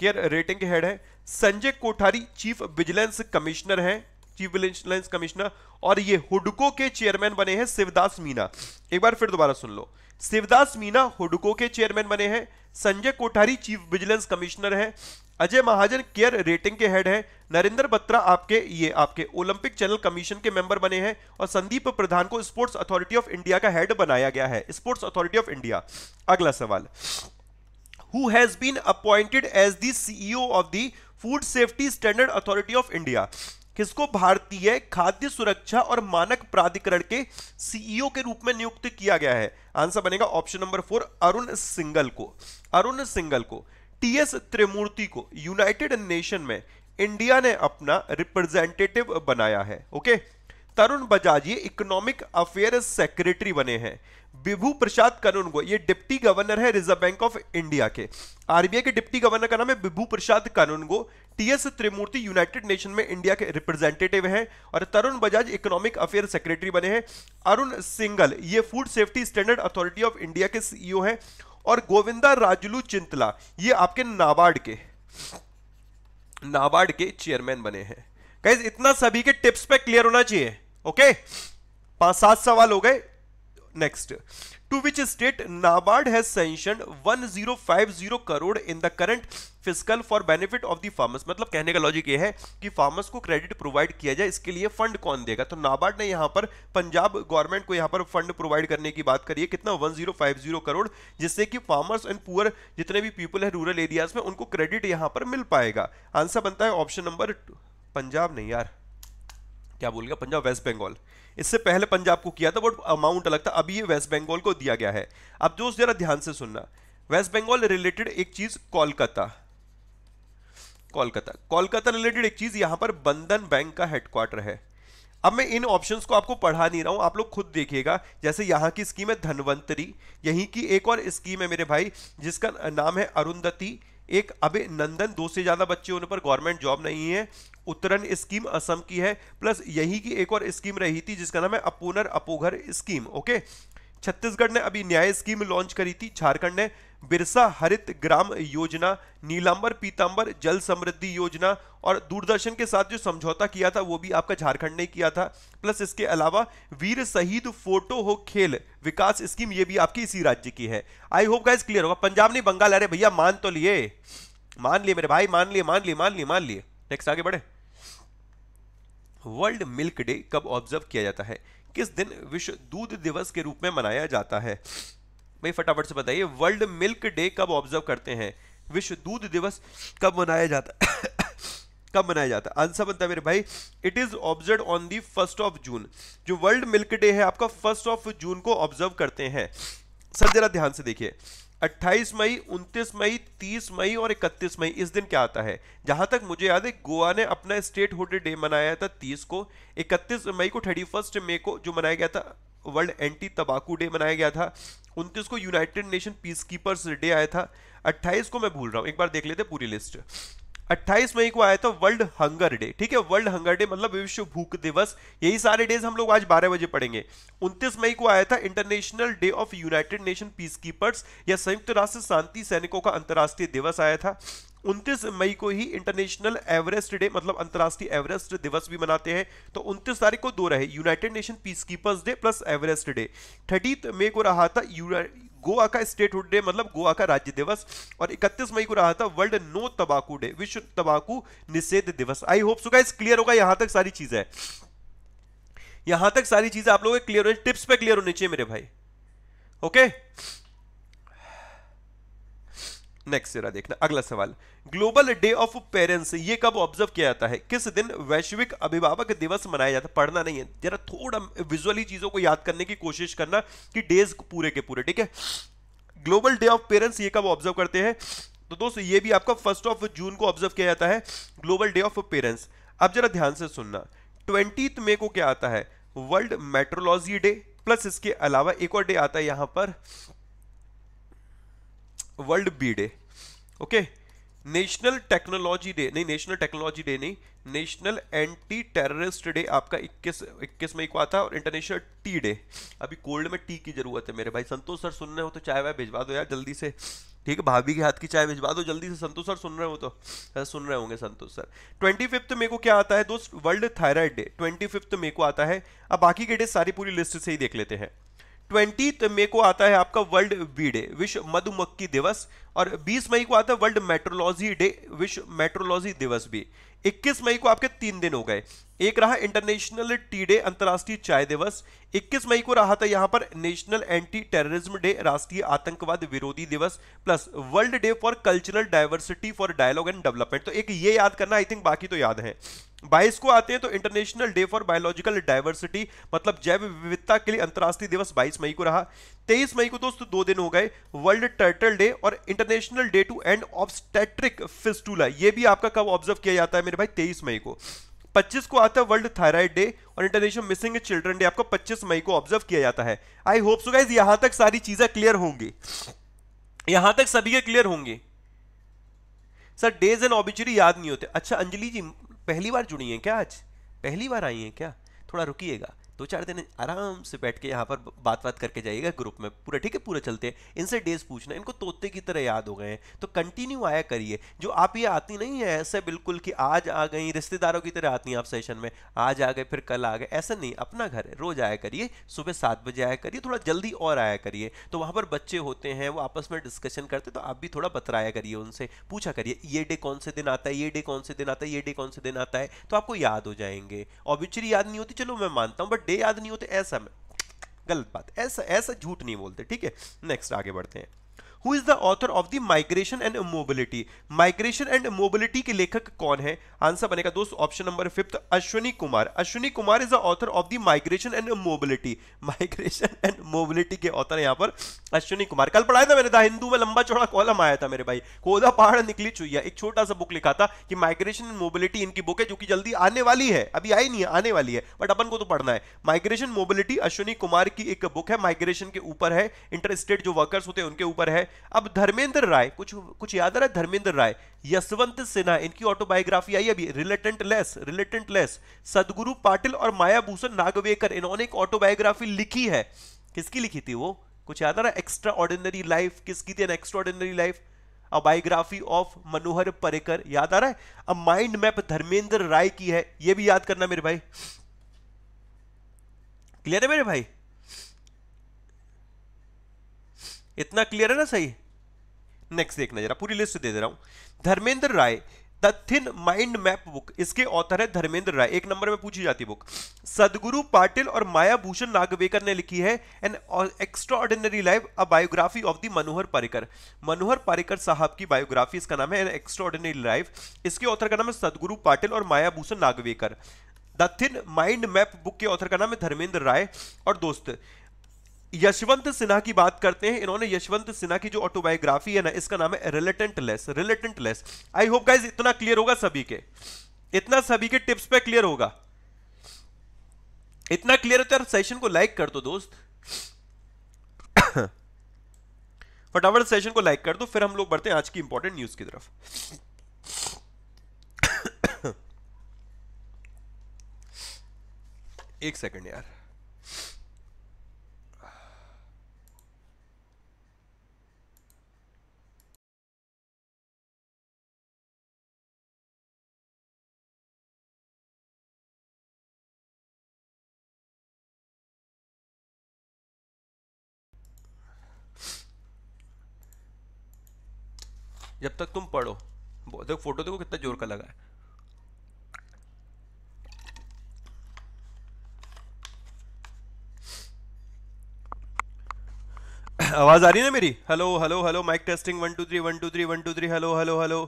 केयर रेटिंग के हेड है Sanjay Kothari chief vigilance commissioner है चीफ विजिलेंस कमिश्नर और ये हुडको के चेयरमैन बने हैं शिवदास मीना एक बार फिर दोबारा सुन लो शिवदास मीना हुडको के चेयरमैन बने हैं Sanjay Kothari chief vigilance commissioner है अजय महाजन केयर रेटिंग के हेड है नरेंद्र बत्रा आपके ये आपके ओलंपिक चैनल कमीशन के मेंबर बने हैं और संदीप प्रधान को स्पोर्ट्स अथॉरिटी ऑफ इंडिया का हेड बनाया गया है स्पोर्ट्स अथॉरिटी ऑफ इंडिया अगला सवाल who has been appointed as the CEO of the Food Safety Standard Authority of India किसको भारतीय खाद्य सुरक्षा और मानक प्राधिकरण के सीईओ e के रूप में नियुक्त किया गया है आंसर बनेगा option number four Arun Singal को अरुण सिंगल को टीएस त्रिमूर्ति को यूनाइटेड नेशन में इंडिया ने अपना रिप्रेजेंटेटिव बनाया है ओके तरुण बजाज ये इकोनॉमिक अफेयर सेक्रेटरी बने हैं विभू प्रसाद करुणगो ये डिप्टी गवर्नर है रिजर्व बैंक ऑफ इंडिया के आरबीआई के डिप्टी गवर्नर का नाम है Vibhu Prasad Kanungo TS Tirumurti United Nation में इंडिया के रिप्रेजेंटेटिव हैं और Tarun Bajaj economic affair secretary बने हैं अरुण सिंगल ये Food Safety Standard Authority of India के सीईओ हैं और गोविंदा राजलू चिंतला ये आपके नाबार्ड के नाबार्ड के चेयरमैन बने हैं कैसे इतना सभी के टिप्स पे क्लियर होना चाहिए ओके पांच सात सवाल हो गए next to which state NABARD has sanction 1050 crore in the current physical for benefit of the farmers मतलब कहने का लॉजिक ये है कि फार्मर्स को क्रेडिट प्रोवाइड किया जाए इसके लिए फंड कौन देगा तो नाबार्ड ने यहां पर पंजाब गवर्नमेंट को यहां पर फंड प्रोवाइड करने की बात करी है कितना 1050 करोड़ जिससे कि फार्मर्स एंड पुअर जितने भी पीपल है रूरल एरियाज में उनको क्रेडिट यहां पर मिल पाएगा आंसर बनता है ऑप्शन नंबर पंजाब नहीं यार क्या बोल गया पंजाब वेस्ट बंगाल इससे पहले पंजाब को किया था बट अमाउंट अलग था अभी ये वेस्ट बंगाल को दिया गया है अब जो जरा ध्यान से सुनना वेस्ट बंगाल रिलेटेड एक चीज कोलकाता कोलकाता कोलकाता रिलेटेड एक चीज यहां पर बंधन बैंक का हेडक्वार्टर है अब मैं इन ऑप्शंस को आपको पढ़ा नहीं रहा हूं आप लोग खुद देखिएगा जैसे यहाँ की स्कीम है धनवंतरी यहीं की एक और स्कीम है मेरे भाई जिसका नाम है अरुंधति एक अभी नंदन दो से ज़्यादा बच्चे होने पर गवर्नमेंट जॉब नहीं है उत्तरन स्कीम असम की है प्लस यही की एक और स्कीम रही थी जिसका नाम है अपूनर अपोघर स्कीम ओके छत्तीसगढ़ ने अभी न्याय स्कीम लॉन्च करी थी झारखंड ने बिरसा हरित ग्राम योजना नीलांबर पीतांबर जल समृद्धि योजना और दूरदर्शन के साथ जो समझौता किया था वो भी आपका झारखंड ने किया था प्लस इसके अलावा वीर शहीद फोटो हो खेल विकास स्कीम ये भी आपकी इसी राज्य की है आई होप गाइस क्लियर होगा पंजाब ने बंगाल अरे भैया मान तो लिए मान लिए मेरे भाई मान लिए मान लिए मान लिए मान लिए नेक्स्ट आगे बढ़े वर्ल्ड मिल्क डे कब ऑब्जर्व किया जाता है किस दिन विश्व दूध दिवस के रूप में मनाया जाता है भाई फटाफट से बताइए वर्ल्ड मिल्क डे कब ऑब्जर्व करते हैं विश्व दूध दिवस कब मनाया जाता है कब मनाया जाता है आंसर बनता है मेरे भाई it is observe on the first of June जो वर्ल्ड मिल्क डे है आपका फर्स्ट ऑफ जून को ऑब्जर्व करते हैं सर जरा ध्यान से देखिए 28 मई 29 मई 30 मई और 31 मई इस दिन क्या आता है जहां तक मुझे याद है गोवा ने अपना स्टेट होल्डर डे मनाया था 30 को 31 मई को 31 मई को जो मनाया गया था वर्ल्ड एंटी तंबाकू डे मनाया गया था 29 को United Nation peace keepers day आया था 28 को मैं भूल रहा हूँ एक बार देख लेते पूरी लिस्ट 28 मई को आया था तो वर्ल्ड हंगर डे ठीक है वर्ल्ड हंगर डे मतलब विश्व भूख दिवस यही सारे डेज हम लोग आज 12 बजे पढ़ेंगे 29 मई को आया था international day of United Nation peace keepers या संयुक्त राष्ट्र शांति सैनिकों का अंतर्राष्ट्रीय दिवस आया था 29 मई को ही इंटरनेशनल एवरेस्ट डे मतलब अंतर्राष्ट्रीय एवरेस्ट दिवस भी मनाते हैं तो 29 तारीख को दो रहे United Nation peace keepers day plus Everest day thirty मई को रहा था गोवा का स्टेटहुड डे मतलब गोवा का राज्य दिवस और 31 मई को रहा था वर्ल्ड नो तबाकू डे विश्व तबाकू निषेध दिवस I hope so guys clear होगा यहां तक सारी चीजें यहां तक सारी चीजें आप लोगों के क्लियर होने टिप्स पे क्लियर होनी चाहिए मेरे भाई ओके नेक्स्ट जरा देखना अगला सवाल ग्लोबल डे ऑफ पेरेंट्स ये कब ऑब्जर्व किया जाता है किस दिन वैश्विक अभिभावक दिवस मनाया जाता है पढ़ना नहीं है जरा थोड़ा विजुअली चीजों को याद करने की कोशिश करना कि डेज पूरे के पूरे ठीक है ग्लोबल डे ऑफ पेरेंट्स ये कब ऑब्जर्व करते हैं तो दोस्तों ये भी आपका फर्स्ट ऑफ जून को ऑब्जर्व किया जाता है ग्लोबल डे ऑफ पेरेंट्स अब जरा ध्यान से सुनना ट्वेंटी मे को क्या आता है वर्ल्ड मेट्रोलॉजी डे प्लस इसके अलावा एक और डे आता है यहां पर world bee day okay okay? National technology day नहीं नेशनल टेक्नोलॉजी डे नहीं नेशनल एंटी टेररिस्ट डे आपका 21 21 मई को आता है और इंटरनेशनल टी डे अभी कोल्ड में टी की जरूरत है मेरे भाई संतोष सर सुन रहे हो तो चाय वाय भिजवा दो यार जल्दी से ठीक है भाभी के हाथ की चाय भिजवा दो जल्दी से संतोष सर सुन रहे हो तो सुन रहे होंगे Santosh sir twenty fifth May को क्या आता है दोस्त world thyroid day twenty fifth May को आता है अब बाकी के डे सारी पूरी लिस्ट से ही देख लेते हैं ट्वेंटी मई को आता है आपका वर्ल्ड बी डे विश्व मधुमक्खी दिवस और 20 मई को आता है वर्ल्ड मेट्रोलॉजी डे विश्व मेट्रोलॉजी दिवस भी 21 मई को आपके तीन दिन हो गए एक रहा इंटरनेशनल टी डे अंतर्राष्ट्रीय चाय दिवस 21 मई को रहा था यहां पर नेशनल एंटी टेररिज्म डे राष्ट्रीय आतंकवाद विरोधी दिवस plus world day for cultural diversity for dialogue and development तो एक ये याद करना आई थिंक बाकी तो याद है बाईस को आते हैं तो international day for biological diversity मतलब जैव विविधता के लिए अंतर्राष्ट्रीय दिवस 22 मई को रहा तेईस मई को दोस्तों दो दिन हो गए वर्ल्ड टर्टल डे और international day to end obstetric fistula ये भी आपका कब ऑब्जर्व किया जाता है मेरे भाई तेईस मई को 25 को आता है वर्ल्ड थायराइड डे और इंटरनेशनल मिसिंग चिल्ड्रन डे आपको 25 मई को ऑब्जर्व किया जाता है आई होप सो गाइज यहां तक सारी चीजें क्लियर होंगी यहां तक सभी के क्लियर होंगे सर डेज एंड ऑबिचुरी याद नहीं होते अच्छा अंजलि जी पहली बार जुड़ी हैं क्या आज पहली बार आई हैं क्या थोड़ा रुकिएगा दो चार दिन आराम से बैठ के यहाँ पर बात बात करके जाइएगा ग्रुप में पूरा ठीक है पूरा चलते हैं इनसे डेज पूछना इनको तोते की तरह याद हो गए हैं तो कंटिन्यू आया करिए जो आप ये आती नहीं है ऐसे बिल्कुल कि आज आ गई रिश्तेदारों की तरह आती हैं आप सेशन में आज आ गए फिर कल आ गए ऐसा नहीं अपना घर है रोज आया करिए सुबह सात बजे आया करिए थोड़ा जल्दी और आया करिए तो वहाँ पर बच्चे होते हैं वो आपस में डिस्कशन करते तो आप भी थोड़ा बतराया करिए उनसे पूछा करिए ये डे कौन से दिन आता है ये डे कौन से दिन आता है ये डे कौन से दिन आता है तो आपको याद हो जाएंगे ऑब्वियसली याद नहीं होती चलो मैं मानता हूँ बट डे याद नहीं होते ऐसा गलत बात ऐसा ऐसा झूठ नहीं बोलते ठीक है नेक्स्ट आगे बढ़ते हैं who is the author of the migration and mobility migration and mobility के लेखक कौन है आंसर बनेगा दोस्त option number fifth Ashwini Kumar Ashwini Kumar is the author of the migration and mobility migration and mobility के ऑथर यहां पर अश्विनी कुमार कल पढ़ाया था मैंने द हिंदू में लंबा चौड़ा कॉलम आया था मेरे भाई कोदा पहाड़ निकली चुईया एक छोटा सा बुक लिखा था कि माइग्रेशन एंड मोबिलिटी इनकी बुक है जो कि जल्दी आने वाली है अभी आई नहीं है आने वाली है बट अपन को तो पढ़ना है माइग्रेशन मोबिलिटी अश्विनी कुमार की एक बुक है माइग्रेशन के ऊपर है इंटर स्टेट जो वर्कर्स होते हैं उनके ऊपर है अब धर्मेंद्र राय कुछ कुछ याद आ रहा है धर्मेंद्र राय यशवंत सिन्हा इनकी ऑटोबायोग्राफी आई अभी रिलेटेंट लेस रिलेटेंट लेस सदगुरु पाटिल और मायाभूषण नागवेकर इन्होंने एक ऑटोबायोग्राफी लिखी है किसकी लिखी थी वो कुछ याद आ रहा है एक्स्ट्रा ऑर्डिनरी लाइफ किसकी थी extra ordinary life a biography of Manohar Parrikar याद आ रहा है a mind map Dharmendra Rai की है यह भी याद करना मेरे भाई क्लियर है मेरे भाई इतना क्लियर है ना सही नेक्स्ट देखना जरा पूरी लिस्ट दे दे रहा हूं Dharmendra Rai the thin mind map book इसके ऑथर है धर्मेंद्र राय एक नंबर में पूछी जाती बुक सदगुरु पाटिल और माया भूषण नागवेकर ने लिखी है an extra life a biography of the Manohar Parrikar Manohar Parrikar साहब की बायोग्राफी इसका नाम है एन एक्स्ट्रा लाइफ इसके ऑथर का नाम है सदगुरु पाटिल और Maya Bhushan Nagvekar the thin mind map book के ऑथर का नाम है धर्मेंद्र राय और दोस्त यशवंत सिन्हा की बात करते हैं इन्होंने यशवंत सिन्हा की जो ऑटोबायोग्राफी है ना इसका नाम है relentless relentless I hope guys इतना क्लियर होगा सभी के इतना सभी के टिप्स पे क्लियर होगा इतना क्लियर होता है सेशन तो को लाइक कर दो दोस्त फटाफट सेशन को लाइक कर दो फिर हम लोग बढ़ते हैं आज की इंपॉर्टेंट न्यूज की तरफ एक सेकंड यार जब तक तुम पढ़ो देखो फोटो देखो कितना जोर का लगा है आवाज आ रही है ना मेरी hello hello hello mike testing one two three one two three one two three hello hello hello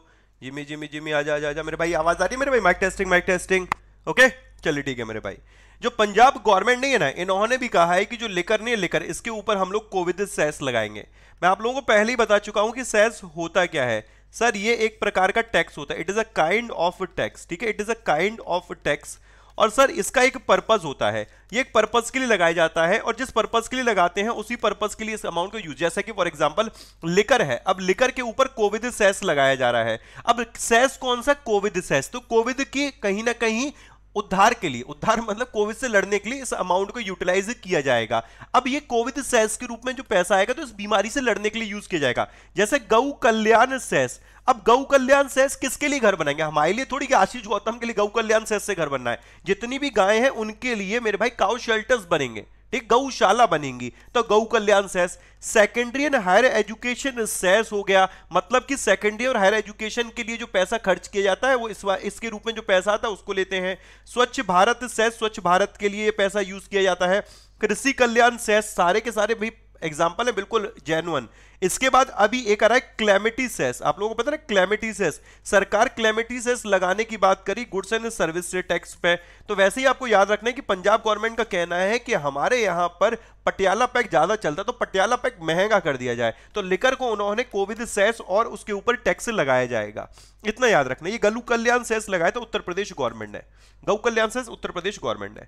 Jimmy Jimmy Jimmy आजा आजा आजा मेरे भाई आवाज आ रही है मेरे भाई mike testing mike testing okay चलिए ठीक है मेरे भाई जो पंजाब गवर्नमेंट नहीं है ना इन्होंने भी कहा है कि जो लेकर नहीं लेकर इसके ऊपर हम लोग कोविद सेस लगाएंगे मैं आप लोगों को पहले ही बता चुका हूं कि सेस होता क्या है सर ये एक प्रकार का टैक्स होता है it is a kind of tax ठीक है it is a kind of tax और सर इसका एक पर्पज होता है ये एक पर्पज के लिए लगाया जाता है और जिस पर्पज के लिए लगाते हैं उसी पर्पज के लिए इस अमाउंट को यूज जैसा कि फॉर एग्जांपल लिकर है अब लिकर के ऊपर कोविड सेस लगाया जा रहा है अब सेस कौन सा कोविड सेस तो कोविड की कहीं ना कहीं उद्धार के लिए उद्धार मतलब कोविड से लड़ने के लिए इस अमाउंट को यूटिलाइज किया जाएगा अब ये कोविड सेस के रूप में जो पैसा आएगा तो इस बीमारी से लड़ने के लिए यूज किया जाएगा जैसे गौ कल्याण सेस अब गौ कल्याण सेस किसके लिए घर बनाएंगे हमारे लिए थोड़ी क्या आशीष गौतम के लिए गौ कल्याण सेस से घर बनना है जितनी भी गाय है उनके लिए मेरे भाई काउ शेल्टर्स बनेंगे ठीक गौशाला बनेंगी तो Gau Kalyan cess secondary and higher education cess हो गया मतलब कि सेकेंडरी और हायर एजुकेशन के लिए जो पैसा खर्च किया जाता है वो इस इसके रूप में जो पैसा आता है उसको लेते हैं स्वच्छ भारत सेस स्वच्छ भारत के लिए पैसा यूज किया जाता है कृषि कल्याण सेस सारे के सारे भी एग्जाम्पल है बिल्कुल जेनुअन इसके बाद अभी एक आ रहा है क्लेमिटी सेस आप लोगों को पता ना सेस सरकार क्लेमिटी सेस लगाने की बात करी गुड्स एंड सर्विस टैक्स पे तो वैसे ही आपको याद रखना है कि पंजाब गवर्नमेंट का कहना है कि हमारे यहां पर पटियाला पैक ज्यादा चलता तो पटियाला पैक महंगा कर दिया जाए तो लिकर को उन्होंने कोविड सेस और उसके ऊपर टैक्स लगाया जाएगा इतना याद रखना ये गलू कल्याण सेस लगाया था उत्तर प्रदेश गवर्नमेंट ने गऊ कल्याण सेस उत्तर प्रदेश गवर्नमेंट ने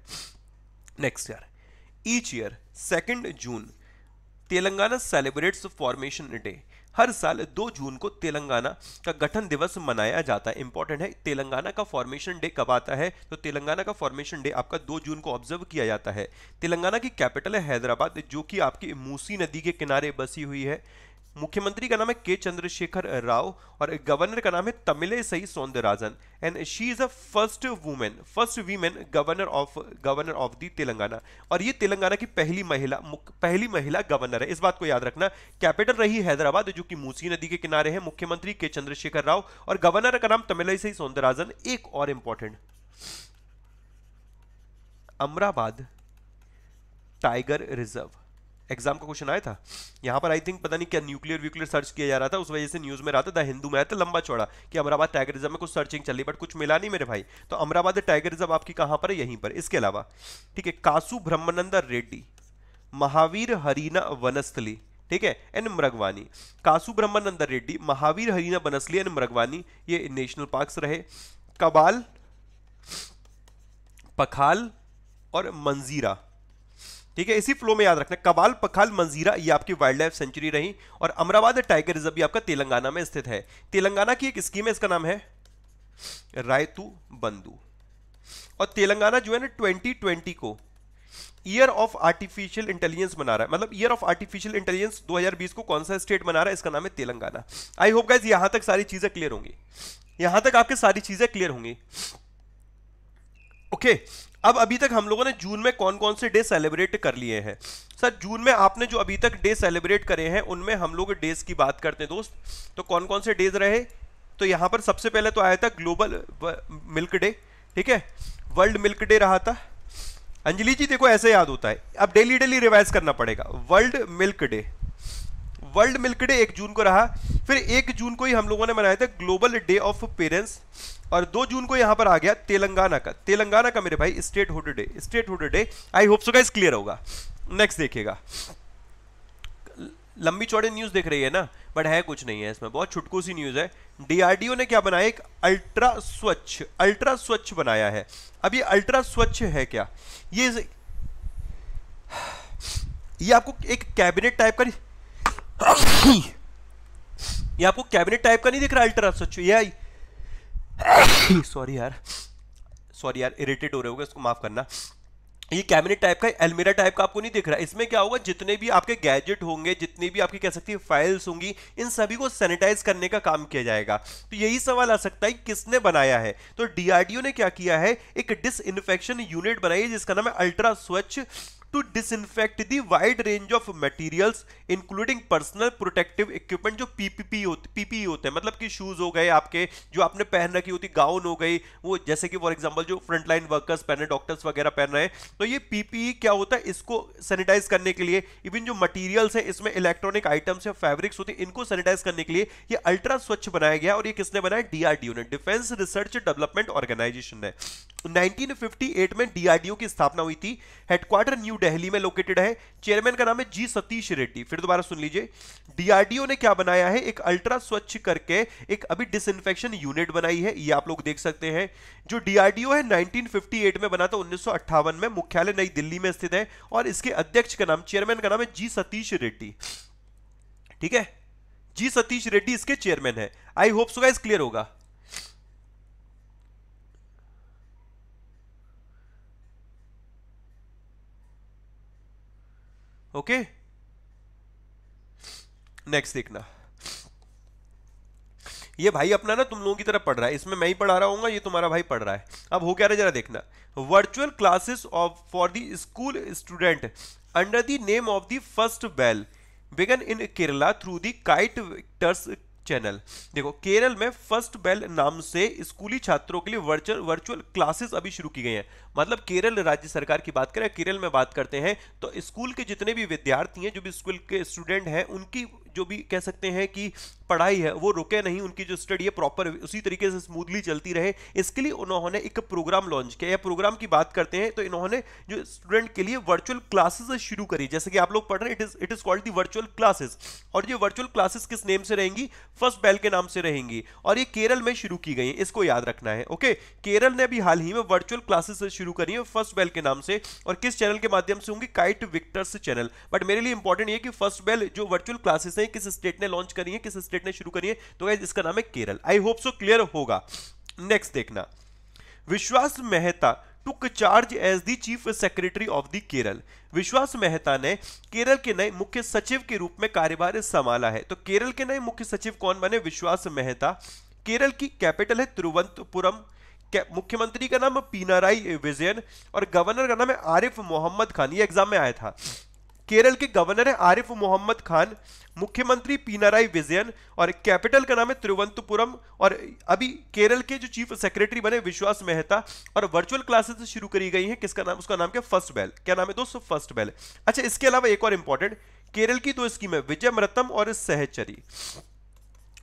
next year each year second June Telangana celebrates formation day हर साल 2 जून को तेलंगाना का गठन दिवस मनाया जाता है इंपॉर्टेंट है तेलंगाना का फॉर्मेशन डे कब आता है तो तेलंगाना का फॉर्मेशन डे आपका 2 जून को ऑब्जर्व किया जाता है तेलंगाना की कैपिटल है हैदराबाद जो कि आपकी मूसी नदी के किनारे बसी हुई है मुख्यमंत्री का नाम है के चंद्रशेखर राव और गवर्नर का नाम है Tamilisai Soundararajan and she is a first women first women governor of governor of the Telangana और ये तेलंगाना की पहली महिला पहली महिला गवर्नर है इस बात को याद रखना कैपिटल रही हैदराबाद जो कि मूसी नदी के किनारे है मुख्यमंत्री के चंद्रशेखर राव और गवर्नर का नाम तमिले सही सौंदरराजन एक और important Amrabad tiger reserve exam का क्वेश्चन आया था यहाँ पर आई थिंक पता नहीं क्या न्यूक्लियर व्यूक्लियर सर्च किया जा रहा था उस वजह से न्यूज़ में रहा था द हिंदू में आया था लंबा चौड़ा कि अमराबाद टाइगर रिजर्व में कुछ सर्चिंग चल रही बट कुछ मिला नहीं मेरे भाई तो अमराबाद टाइगर रिजर्व आपकी कहाँ पर है यहीं पर इसके अलावा ठीक है कासू ब्रह्मानंदा रेड्डी महावीर हरीना वनस्थली ठीक है एंड मृगवानी कासू ब्रह्मानंदा रेड्डी महावीर हरीना वनस्थली एंड मृगवानी ये नेशनल पार्क्स रहे कबाल पखाल और मंजीरा ठीक है इसी फ्लो में याद रखना कवाल पखाल मंजीरा ये आपकी वाइल्ड लाइफ सेंचुरी रही और अमराबाद टाइगर रिजर्व भी आपका तेलंगाना में स्थित है तेलंगाना की एक स्कीम है इसका नाम है रायतू बंधु और तेलंगाना जो है ना ट्वेंटी को ईयर ऑफ आर्टिफिशियल इंटेलिजेंस बना रहा है मतलब ईयर ऑफ आर्टिफिशियल इंटेलिजेंस 2020 को कौन सा स्टेट बना रहा है इसका नाम है तेलंगाना आई होप गाइज यहां तक सारी चीजें क्लियर होंगी यहां तक आपके सारी चीजें क्लियर होंगी ओके अब अभी तक हम लोगों ने जून में कौन कौन से डे सेलिब्रेट कर लिए हैं सर जून में आपने जो अभी तक डे सेलिब्रेट करे हैं उनमें हम लोग डेज की बात करते हैं दोस्त तो कौन कौन से डेज रहे तो यहाँ पर सबसे पहले तो आया था ग्लोबल मिल्क डे ठीक है वर्ल्ड मिल्क डे रहा था अंजलि जी देखो ऐसे याद होता है अब डेली डेली रिवाइज करना पड़ेगा world milk day world milk day एक जून को रहा फिर एक जून को ही हम लोगों ने मनाया था ग्लोबल डे ऑफ पेरेंट्स और दो जून को यहां पर आ गया तेलंगाना का तेलंगाना का मेरे भाई statehood day statehood day I hope so guys clear होगा नेक्स्ट देखिएगा लंबी चौड़ी न्यूज देख रही है ना बट है कुछ नहीं है इसमें बहुत छुटकू सी न्यूज है डीआरडीओ ने क्या बनाया एक अल्ट्रा स्वच्छ अल्ट्रा स्वच्छ बनाया है अब ये अल्ट्रा स्वच्छ है क्या ये ये आपको एक कैबिनेट टाइप का ये आपको कैबिनेट टाइप का नहीं दिख रहा अल्ट्रा स्वच्छ ये सॉरी यार सॉरी यार इरिटेट हो रहे होगा इसको माफ़ करना ये कैबिनेट टाइप का एलमिरा टाइप का आपको नहीं दिख रहा है इसमें क्या होगा जितने भी आपके गैजेट होंगे जितनी भी आपकी कह सकती है फाइल्स होंगी इन सभी को सैनिटाइज करने का काम किया जाएगा तो यही सवाल आ सकता है किसने बनाया है तो डीआरडीओ ने क्या किया है एक डिस यूनिट बनाई है जिसका नाम है ultra Swachh to disinfect the wide range of materials including personal protective equipment जो पीपीपी होते पीपीई होते हैं मतलब कि शूज हो गए आपके जो आपने पहन रखी होती गाउन हो गई वो जैसे कि फॉर एग्जांपल जो फ्रंटलाइन वर्कर्स पहने डॉक्टर्स वगैरह पहन रहे हैं तो ये पीपीई e क्या होता है इसको सैनिटाइज करने के लिए इवन जो मटीरियल्स है इसमें इलेक्ट्रॉनिक आइटम्स या फैब्रिक्स होते हैं इनको सैनिटाइज करने के लिए ये अल्ट्रा स्वच्छ बनाया गया और ये किसने बनाया डीआरडीओ ने डिफेंस रिसर्च डेवलपमेंट ऑर्गेनाइजेशन ने 1958 में डीआरडीओ की स्थापना हुई थी हेडक्वार्टर न्यू दिल्ली में लोकेटेड है चेयरमैन का नाम है जी सतीश रेड्डी फिर दोबारा सुन लीजिए डीआरडीओ ने क्या बनाया है एक अल्ट्रा स्वच्छ करके एक अभी डिसइंफेक्शन यूनिट बनाई है ये आप लोग देख सकते हैं जो डीआरडीओ है 1958 में बना था उन्नीस में मुख्यालय नई दिल्ली में स्थित है और इसके अध्यक्ष का नाम चेयरमैन का नाम है जी सतीश रेड्डी ठीक है जी सतीश रेड्डी इसके चेयरमैन है I hope so guys clear होगा ओके नेक्स्ट देखना ये भाई अपना ना तुम लोगों की तरह पढ़ रहा है इसमें मैं ही पढ़ा रहा हूँ ये तुम्हारा भाई पढ़ रहा है अब हो क्या रहा है जरा देखना virtual classes of for the school student under the name of the first bell began in Kerala through the KITE Victers channel देखो केरल में फर्स्ट बेल नाम से स्कूली छात्रों के लिए वर्चुअल वर्चुअल क्लासेस अभी शुरू की गई हैं मतलब केरल राज्य सरकार की बात करें केरल में बात करते हैं तो स्कूल के जितने भी विद्यार्थी हैं जो भी स्कूल के स्टूडेंट हैं उनकी जो भी कह सकते हैं कि पढ़ाई है वो रुके नहीं उनकी जो स्टडी है प्रॉपर उसी तरीके से स्मूथली चलती रहे इसके लिए उन्होंने एक प्रोग्राम लॉन्च किया या प्रोग्राम की बात करते हैं तो इन्होंने जो स्टूडेंट के लिए वर्चुअल क्लासेस शुरू करी जैसे कि आप लोग पढ़ रहे हैं it is it is called the virtual classes और ये वर्चुअल क्लासेस किस नेम से रहेंगी फर्स्ट बैल के नाम से रहेंगी और ये केरल में शुरू की गई इसको याद रखना है ओके केरल ने भी हाल ही में वर्चुअल क्लासेस शुरू करी है फर्स्ट बेल के नाम से और किस चैनल के माध्यम से होंगी काइट विक्टर्स चैनल बट मेरे लिए इंपॉर्टेंट ये कि फर्स्ट बेल जो वर्चुअल क्लासेस हैं किस स्टेट ने लॉन्च करी है किस स्टेट ने शुरू करी है तो गाइज इसका नाम है Kerala I hope so clear होगा नेक्स्ट देखना Vishwas Mehta took charge as the chief secretary of the Kerala Vishwas Mehta ने केरल के नए मुख्य सचिव के रूप में कार्यभार संभाला है तो केरल के नए मुख्य सचिव कौन बने विश्वास मेहता केरल की कैपिटल है तिरुवंतपुरम मुख्यमंत्री का नाम पीनाराई विजयन और गवर्नर का नाम है आरिफ मोहम्मद खान ये एग्जाम में आया था केरल के गवर्नर है आरिफ मोहम्मद खान मुख्यमंत्री पीनाराई विजयन और कैपिटल का नाम है तिरुवंतपुरम और अभी केरल के जो चीफ सेक्रेटरी बने विश्वास मेहता और वर्चुअल क्लासेस शुरू करी गई हैं किसका नाम उसका नाम क्या फर्स्ट बेल क्या नाम है दोस्तों फर्स्ट बेल अच्छा इसके अलावा एक और इंपॉर्टेंट केरल की दो स्कीम है विजय मृतम और सहचरी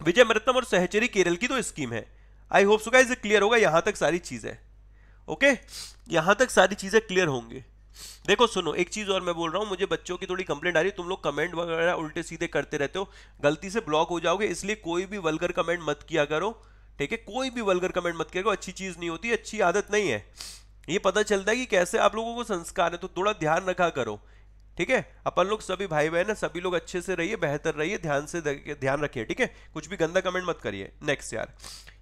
विजय मृतम और सहचरी केरल की दो स्कीम है I hope so guys clear होगा यहाँ तक सारी चीज़ें ओके यहाँ तक सारी चीज़ें क्लियर होंगी देखो सुनो एक चीज़ और मैं बोल रहा हूँ मुझे बच्चों की थोड़ी कंप्लेंट आ रही है तुम लोग कमेंट वगैरह उल्टे सीधे करते रहते हो गलती से ब्लॉक हो जाओगे इसलिए कोई भी वलगर कमेंट मत किया करो ठीक है कोई भी वलगर कमेंट मत किया करो अच्छी चीज़ नहीं होती अच्छी आदत नहीं है ये पता चलता है कि कैसे आप लोगों को संस्कार है तो थोड़ा ध्यान रखा करो ठीक है अपन लोग सभी भाई बहन है सभी लोग अच्छे से रहिए बेहतर रहिए ध्यान से ध्यान रखिए ठीक है कुछ भी गंदा कमेंट मत करिए नेक्स्ट यार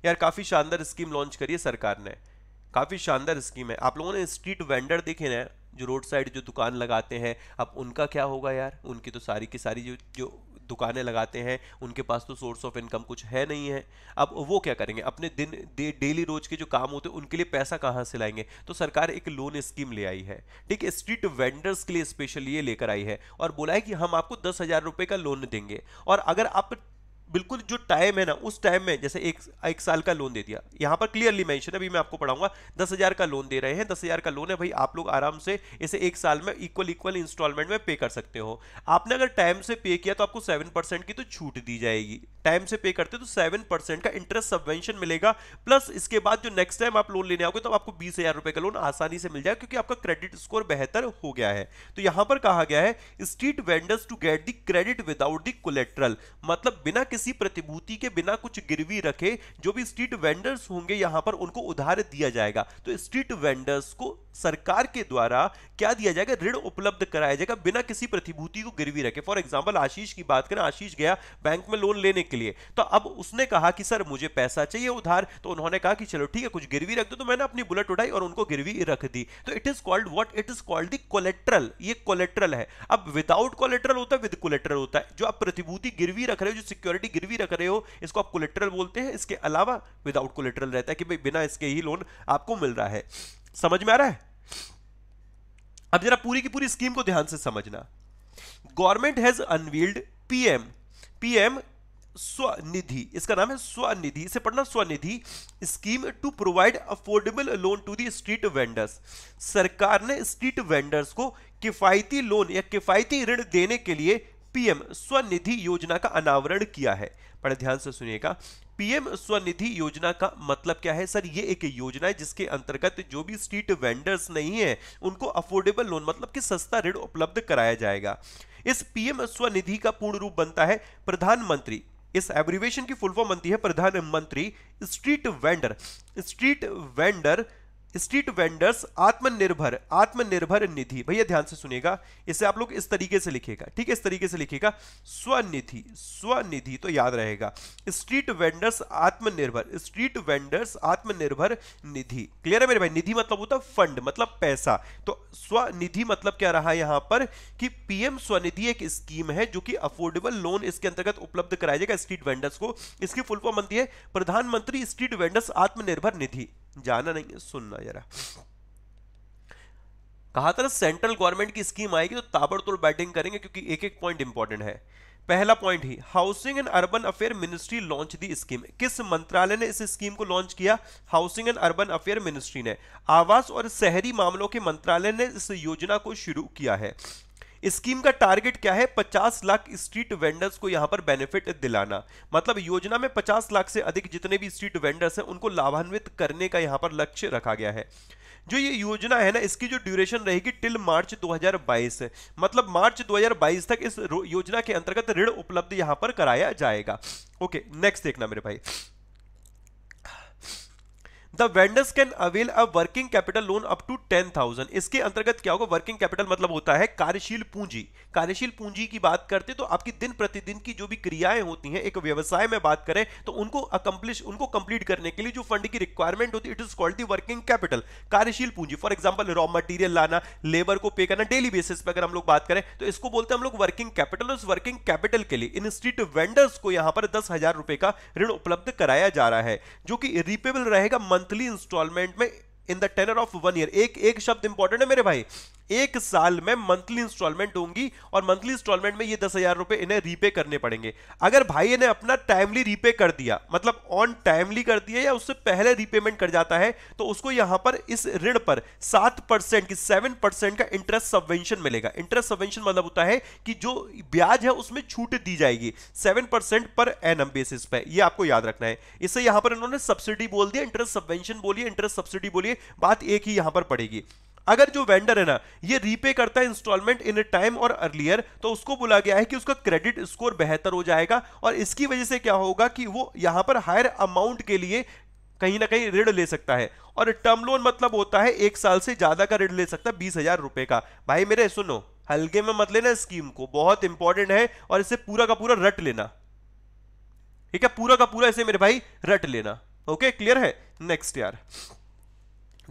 यार काफ़ी शानदार स्कीम लॉन्च करी है सरकार ने काफ़ी शानदार स्कीम है आप लोगों ने स्ट्रीट वेंडर देखे ना जो रोड साइड जो दुकान लगाते हैं अब उनका क्या होगा यार उनकी तो सारी की सारी जो जो दुकानें लगाते हैं उनके पास तो सोर्स ऑफ इनकम कुछ है नहीं है अब वो क्या करेंगे अपने दिन दे डेली रोज के जो काम होते हैं उनके लिए पैसा कहाँ से लाएंगे तो सरकार एक लोन स्कीम ले आई है ठीक है स्ट्रीट वेंडर्स के लिए स्पेशली ये लेकर आई है और बोला है कि हम आपको दस हज़ार रुपये का लोन देंगे और अगर आप बिल्कुल जो टाइम है ना उस टाइम में जैसे एक एक साल का लोन दे दिया यहाँ पर क्लियरली मैंशन है अभी मैं आपको पढ़ाऊंगा दस हज़ार का लोन दे रहे हैं दस हज़ार का लोन है भाई आप लोग आराम से इसे एक साल में इक्वल इक्वल इंस्टॉलमेंट में पे कर सकते हो आपने अगर टाइम से पे किया तो आपको सेवन की तो छूट दी जाएगी टाइम से पे करते तो सेवन का इंटरेस्ट सबवेंशन मिलेगा प्लस इसके बाद जो नेक्स्ट टाइम आप लोन लेने आओगे तो आपको बीस का लोन आसानी से मिल जाएगा क्योंकि आपका क्रेडिट स्कोर बेहतर हो गया है तो यहां पर कहा गया है street vendors to get the credit without the collateral मतलब बिना किसी किसी प्रतिभूति के बिना कुछ गिरवी रखे जो भी स्ट्रीट वेंडर्स होंगे यहां पर उनको उधार दिया जाएगा तो स्ट्रीट वेंडर्स को सरकार के द्वारा क्या दिया जाएगा ऋण उपलब्ध कराया जाएगा बिना किसी प्रतिभूति को गिरवी रखे फॉर एग्जाम्पल आशीष की बात करें आशीष गया बैंक में लोन लेने के लिए तो अब उसने कहा कि सर मुझे पैसा चाहिए उधार तो उन्होंने कहा कि चलो ठीक है कुछ गिरवी रख दो तो मैंने अपनी बुलेट उठाई और उनको गिरवी रख दी तो it is called what it is called the collateral ये कोलेट्रल है अब विदाउट कोलेट्रल होता है विद कोलेट्रल होता है जो आप प्रतिभूति गिरवी रख रहे हो जो सिक्योरिटी गिरवी रख रहे हो इसको आप कोलेट्रल बोलते हैं इसके अलावा विदाउट कोलेट्रल रहता है कि भाई बिना इसके ही लोन आपको मिल रहा है समझ में आ रहा है अब जरा पूरी की पूरी स्कीम को ध्यान से समझना government has unveiled PM PM Svanidhi इसका नाम है स्वनिधि इसे पढ़ना Svanidhi scheme to provide affordable loan to the street vendors सरकार ने स्ट्रीट वेंडर्स को किफायती लोन या किफायती ऋण देने के लिए पीएम स्वनिधि योजना का अनावरण किया है ध्यान से सुनिएगा पीएम स्वनिधि योजना का मतलब क्या है सर ये एक योजना है जिसके अंतर्गत जो भी स्ट्रीट वेंडर्स नहीं है उनको अफोर्डेबल लोन मतलब कि सस्ता ऋण उपलब्ध कराया जाएगा इस पीएम स्वनिधि का पूर्ण रूप बनता है प्रधानमंत्री इस एब्रीवेशन की फुल फॉर्म बनती है प्रधानमंत्री street vendor street vendor street vendors Atmanirbhar Atmanirbhar निधि भैया ध्यान से सुनेगा इसे आप लोग इस तरीके से लिखेगा ठीक है इस तरीके से लिखेगा स्वनिधि स्वनिधि तो याद रहेगा street vendors Atmanirbhar street vendors Atmanirbhar Nidhi clear है मेरे भाई निधि मतलब होता फंड मतलब पैसा तो स्वनिधि मतलब क्या रहा यहां पर कि पीएम स्वनिधि एक स्कीम है जो कि अफोर्डेबल लोन इसके अंतर्गत उपलब्ध कराया जाएगा स्ट्रीट वेंडर्स को इसकी फुल फॉर्म बनती है प्रधानमंत्री स्ट्रीट वेंडर्स आत्मनिर्भर निधि जाना नहीं है सुनना जरा कहा था सेंट्रल गवर्नमेंट की स्कीम आएगी तो ताबड़तोड़ बैटिंग करेंगे क्योंकि एक एक पॉइंट इंपॉर्टेंट है पहला पॉइंट ही housing and urban affair ministry launch the scheme किस मंत्रालय ने इस स्कीम को लॉन्च किया housing and urban affair ministry ने आवास और शहरी मामलों के मंत्रालय ने इस योजना को शुरू किया है स्कीम का टारगेट क्या है 50 लाख स्ट्रीट वेंडर्स को यहां पर बेनिफिट दिलाना मतलब योजना में 50 लाख से अधिक जितने भी स्ट्रीट वेंडर्स हैं उनको लाभान्वित करने का यहां पर लक्ष्य रखा गया है जो ये योजना है ना इसकी जो ड्यूरेशन रहेगी टिल मार्च 2022 मतलब मार्च 2022 तक इस योजना के अंतर्गत ऋण उपलब्ध यहां पर कराया जाएगा ओके नेक्स्ट देखना मेरे भाई vendors can avail a working capital loan up to ten thousand इसके अंतर्गत क्या होगा वर्किंग कैपिटल मतलब होता है कार्यशील पूंजी कार्यशील पूंजी की बात करते तो आपकी दिन प्रतिदिन की जो भी क्रियाएं होती हैं एक व्यवसाय में बात करें तो उनको अकम्प्लिश उनको कंप्लीट करने के लिए जो फंड की रिक्वायरमेंट होती है it is called the working capital कार्यशील पूंजी फॉर एग्जाम्पल रॉ मटीरियल लाना लेबर को पे करना डेली बेसिस पर अगर हम लोग बात करें तो इसको बोलते हैं हम लोग वर्किंग कैपिटल उस वर्किंग कैपिटल के लिए इन स्ट्रीट वेंडर्स को यहां पर दस हजार रुपए का ऋण उपलब्ध कराया जा रहा है जो कि रिपेबल रहेगा मंथ मंथली इंस्टॉलमेंट में in the tenure of one year एक एक शब्द इंपॉर्टेंट है मेरे भाई एक साल में मंथली इंस्टॉलमेंट होंगी और मंथली इंस्टॉलमेंट में ये दस हजार रुपए इन्हें रीपे करने पड़ेंगे अगर भाई ने अपना टाइमली रीपे कर दिया मतलब ऑन टाइमली कर दिया या उससे पहले रीपेमेंट कर जाता है तो उसको यहां पर इस ऋण पर सात परसेंट की सेवन परसेंट का इंटरेस्ट सबवेंशन मिलेगा इंटरेस्ट सबवेंशन मतलब होता है कि जो ब्याज है उसमें छूट दी जाएगी सेवन पर एन बेसिस पर यह आपको याद रखना है इससे यहां पर इन्होंने सब्सिडी बोल दिया इंटरेस्ट सबवेंशन बोलिए इंटरेस्ट सब्सिडी बोलिए बात एक ही यहां पर पड़ेगी अगर जो वेंडर है ना ये रीपे करता है इंस्टॉलमेंट इन टाइम और अर्लियर तो उसको बोला गया है कि उसका क्रेडिट स्कोर बेहतर हो जाएगा और इसकी वजह से क्या होगा कि वो यहां पर हायर अमाउंट के लिए कहीं ना कहीं ऋण ले सकता है और टर्म लोन मतलब होता है एक साल से ज़्यादा का ऋण ले सकता है बीस हज़ार रुपए का भाई मेरे सुनो हल्के में मत लेना स्कीम को बहुत इंपॉर्टेंट है और इसे पूरा का पूरा रट लेना ठीक है पूरा का पूरा इसे मेरे भाई रट लेना ओके क्लियर है नेक्स्ट यार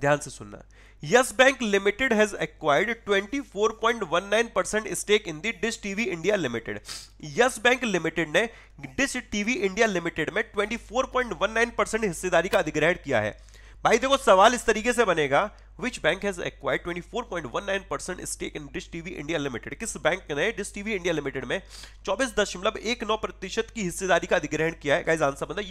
ध्यान से सुनना Yes Bank Limited has acquired 24.19% percent stake in the Dish TV India Limited Yes Bank Limited ने डिश टीवी इंडिया लिमिटेड में 24.19% परसेंट हिस्सेदारी का अधिग्रहण किया है भाई देखो सवाल इस तरीके से बनेगा which bank has acquired 24.19 percent stake in Dish TV India Limited किस बैंक ने डिश टीवी इंडिया लिमिटेड में चौबीस की हिस्सेदारी का अधिग्रहण किया है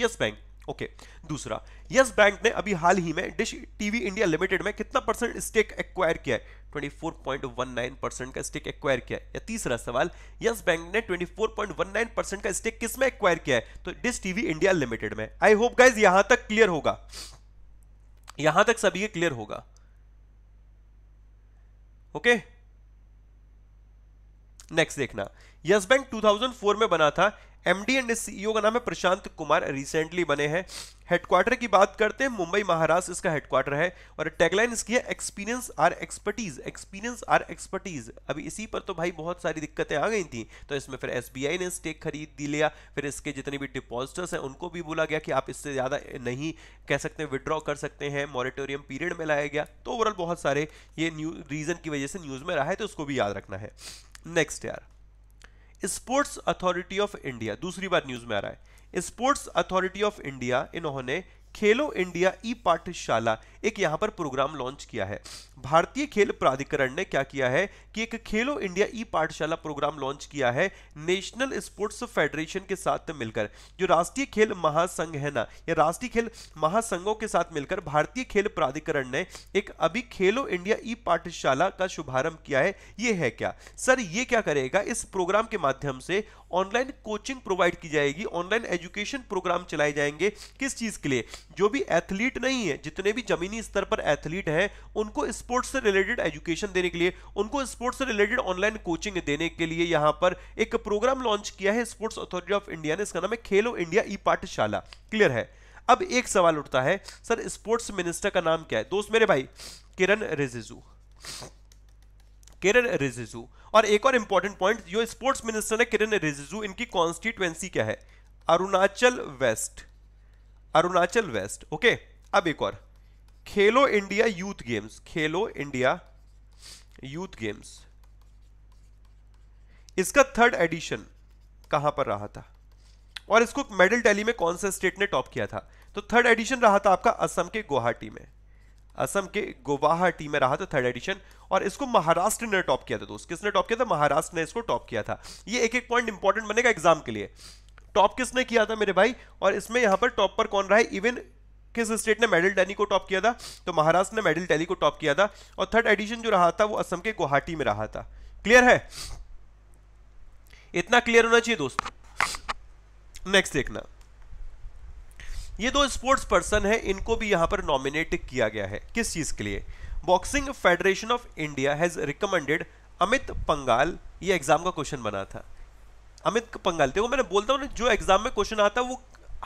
यस बैंक yes ओके दूसरा यस बैंक ने अभी हाल ही में डिश टीवी इंडिया लिमिटेड में कितना परसेंट स्टेक एक्वायर किया है 24.19 परसेंट का स्टेक एक्वायर किया है या तीसरा सवाल यस बैंक ने 24.19 परसेंट का स्टेक किस में एक्वायर किया है तो डिश टीवी इंडिया लिमिटेड में आई होप गाइज यहां तक क्लियर होगा यहां तक सभी क्लियर होगा ओके okay? नेक्स्ट देखना यस बैंक 2004 में बना था एमडी एंड सीईओ का नाम है प्रशांत कुमार रिसेंटली बने हैं हेडक्वार्टर की बात करते हैं मुंबई महाराष्ट्र इसका हेडक्वार्टर है और टैगलाइन इसकी है experience our expertise experience our expertise अभी इसी पर तो भाई बहुत सारी दिक्कतें आ गई थी तो इसमें फिर एसबीआई ने स्टेक खरीद लिया फिर इसके जितने भी डिपॉजिटर्स हैं उनको भी बोला गया कि आप इससे ज़्यादा नहीं कह सकते विड्रॉ कर सकते हैं मॉरिटोरियम पीरियड में लाया गया तो ओवरऑल बहुत सारे ये न्यूज रीज़न की वजह से न्यूज़ में रहा है तो उसको भी याद रखना है नेक्स्ट यार स्पोर्ट्स अथॉरिटी ऑफ इंडिया दूसरी बार न्यूज में आ रहा है स्पोर्ट्स अथॉरिटी ऑफ इंडिया इन्होंने खेलो इंडिया ई पाठशाला एक यहां पर प्रोग्राम लॉन्च किया है भारतीय खेल प्राधिकरण ने क्या किया है कि एक खेलो इंडिया ई पाठशाला प्रोग्राम लॉन्च किया है नेशनल स्पोर्ट्स फेडरेशन के साथ मिलकर जो राष्ट्रीय खेल महासंघ है ना या राष्ट्रीय खेल महासंघों के साथ मिलकर भारतीय खेल प्राधिकरण ने एक अभी खेलो इंडिया ई पाठशाला का शुभारंभ किया है ये है क्या सर ये क्या करेगा इस प्रोग्राम के माध्यम से ऑनलाइन कोचिंग प्रोवाइड की जाएगी ऑनलाइन एजुकेशन प्रोग्राम चलाए जाएंगे किस चीज के लिए जो भी एथलीट नहीं है जितने भी जमीनी स्तर पर एथलीट है उनको स्पोर्ट स्पोर्ट्स से रिलेटेड एजुकेशन देने के लिए उनको स्पोर्ट्स से रिलेटेड ऑनलाइन कोचिंग देने के लिए यहां पर एक प्रोग्राम लॉन्च किया है स्पोर्ट्स अथॉरिटी ऑफ इंडिया ने इसका नाम है खेलो इंडिया ई पाठशाला क्लियर है अब एक सवाल उठता है सर स्पोर्ट्स मिनिस्टर का नाम क्या है दोस्त मेरे भाई किरण रिजिजू किरण रिजिजू और एक और इंपॉर्टेंट पॉइंट जो स्पोर्ट्स मिनिस्टर है किरण रिजिजू इनकी कॉन्स्टिट्युएंसी क्या है Arunachal west Arunachal west okay अब एक और Khelo India youth games Khelo India youth games इसका थर्ड एडिशन कहां पर रहा था और इसको मेडल टैली में कौन सा स्टेट ने टॉप किया था तो थर्ड एडिशन रहा था आपका असम के गुवाहाटी में असम के गुवाहाटी में रहा था थर्ड एडिशन और इसको महाराष्ट्र ने टॉप किया था दोस्त किसने टॉप किया था महाराष्ट्र ने इसको टॉप किया था ये एक एक पॉइंट इंपॉर्टेंट बनेगा एग्जाम के लिए टॉप किसने किया था मेरे भाई और इसमें यहां पर टॉप पर कौन रहा है इवन किस स्टेट ने मेडल टैली को टॉप किया था तो महाराष्ट्र ने मेडल टैली को टॉप किया था और थर्ड एडिशन जो रहा था वो असम के गुवाहाटी में रहा था क्लियर है इतना क्लियर होना चाहिए दोस्त नेक्स्ट देखना ये दो स्पोर्ट्स पर्सन है इनको भी यहां पर नॉमिनेट किया गया है किस चीज के लिए Boxing Federation of India has recommended Amit Panghal ये एग्जाम का क्वेश्चन बना था अमित पंगाल देखो मैंने बोलता हूँ ना जो एग्जाम में क्वेश्चन आता है वो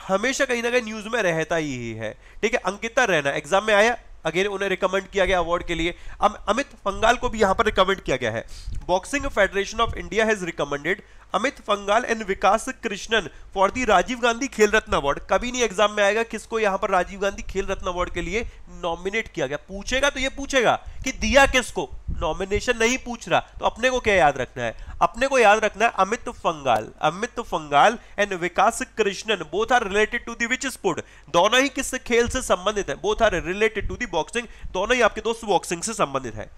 हमेशा कहीं ना कहीं न्यूज में रहता ही है ठीक है अंकिता रहना एग्जाम में आया अगेन उन्हें रिकमेंड किया गया अवार्ड के लिए अब अमित फंगाल को भी यहां पर रिकमेंड किया गया है Boxing Federation of India has recommended Amit Panghal and Vikas Krishan for the Rajiv Gandhi Khel Ratna award कभी नहीं एग्जाम में आएगा किसको यहां पर राजीव गांधी खेल रत्न अवार्ड के लिए नॉमिनेट किया गया पूछेगा तो ये पूछेगा कि दिया किसको नॉमिनेशन नहीं पूछ रहा तो अपने को क्या याद रखना है अपने को याद रखना है Amit Panghal Amit Panghal and Vikas Krishan both are related to the which sport दोनों ही किस खेल से संबंधित है both are related to the boxing दोनों ही आपके दोस्त बॉक्सिंग से संबंधित है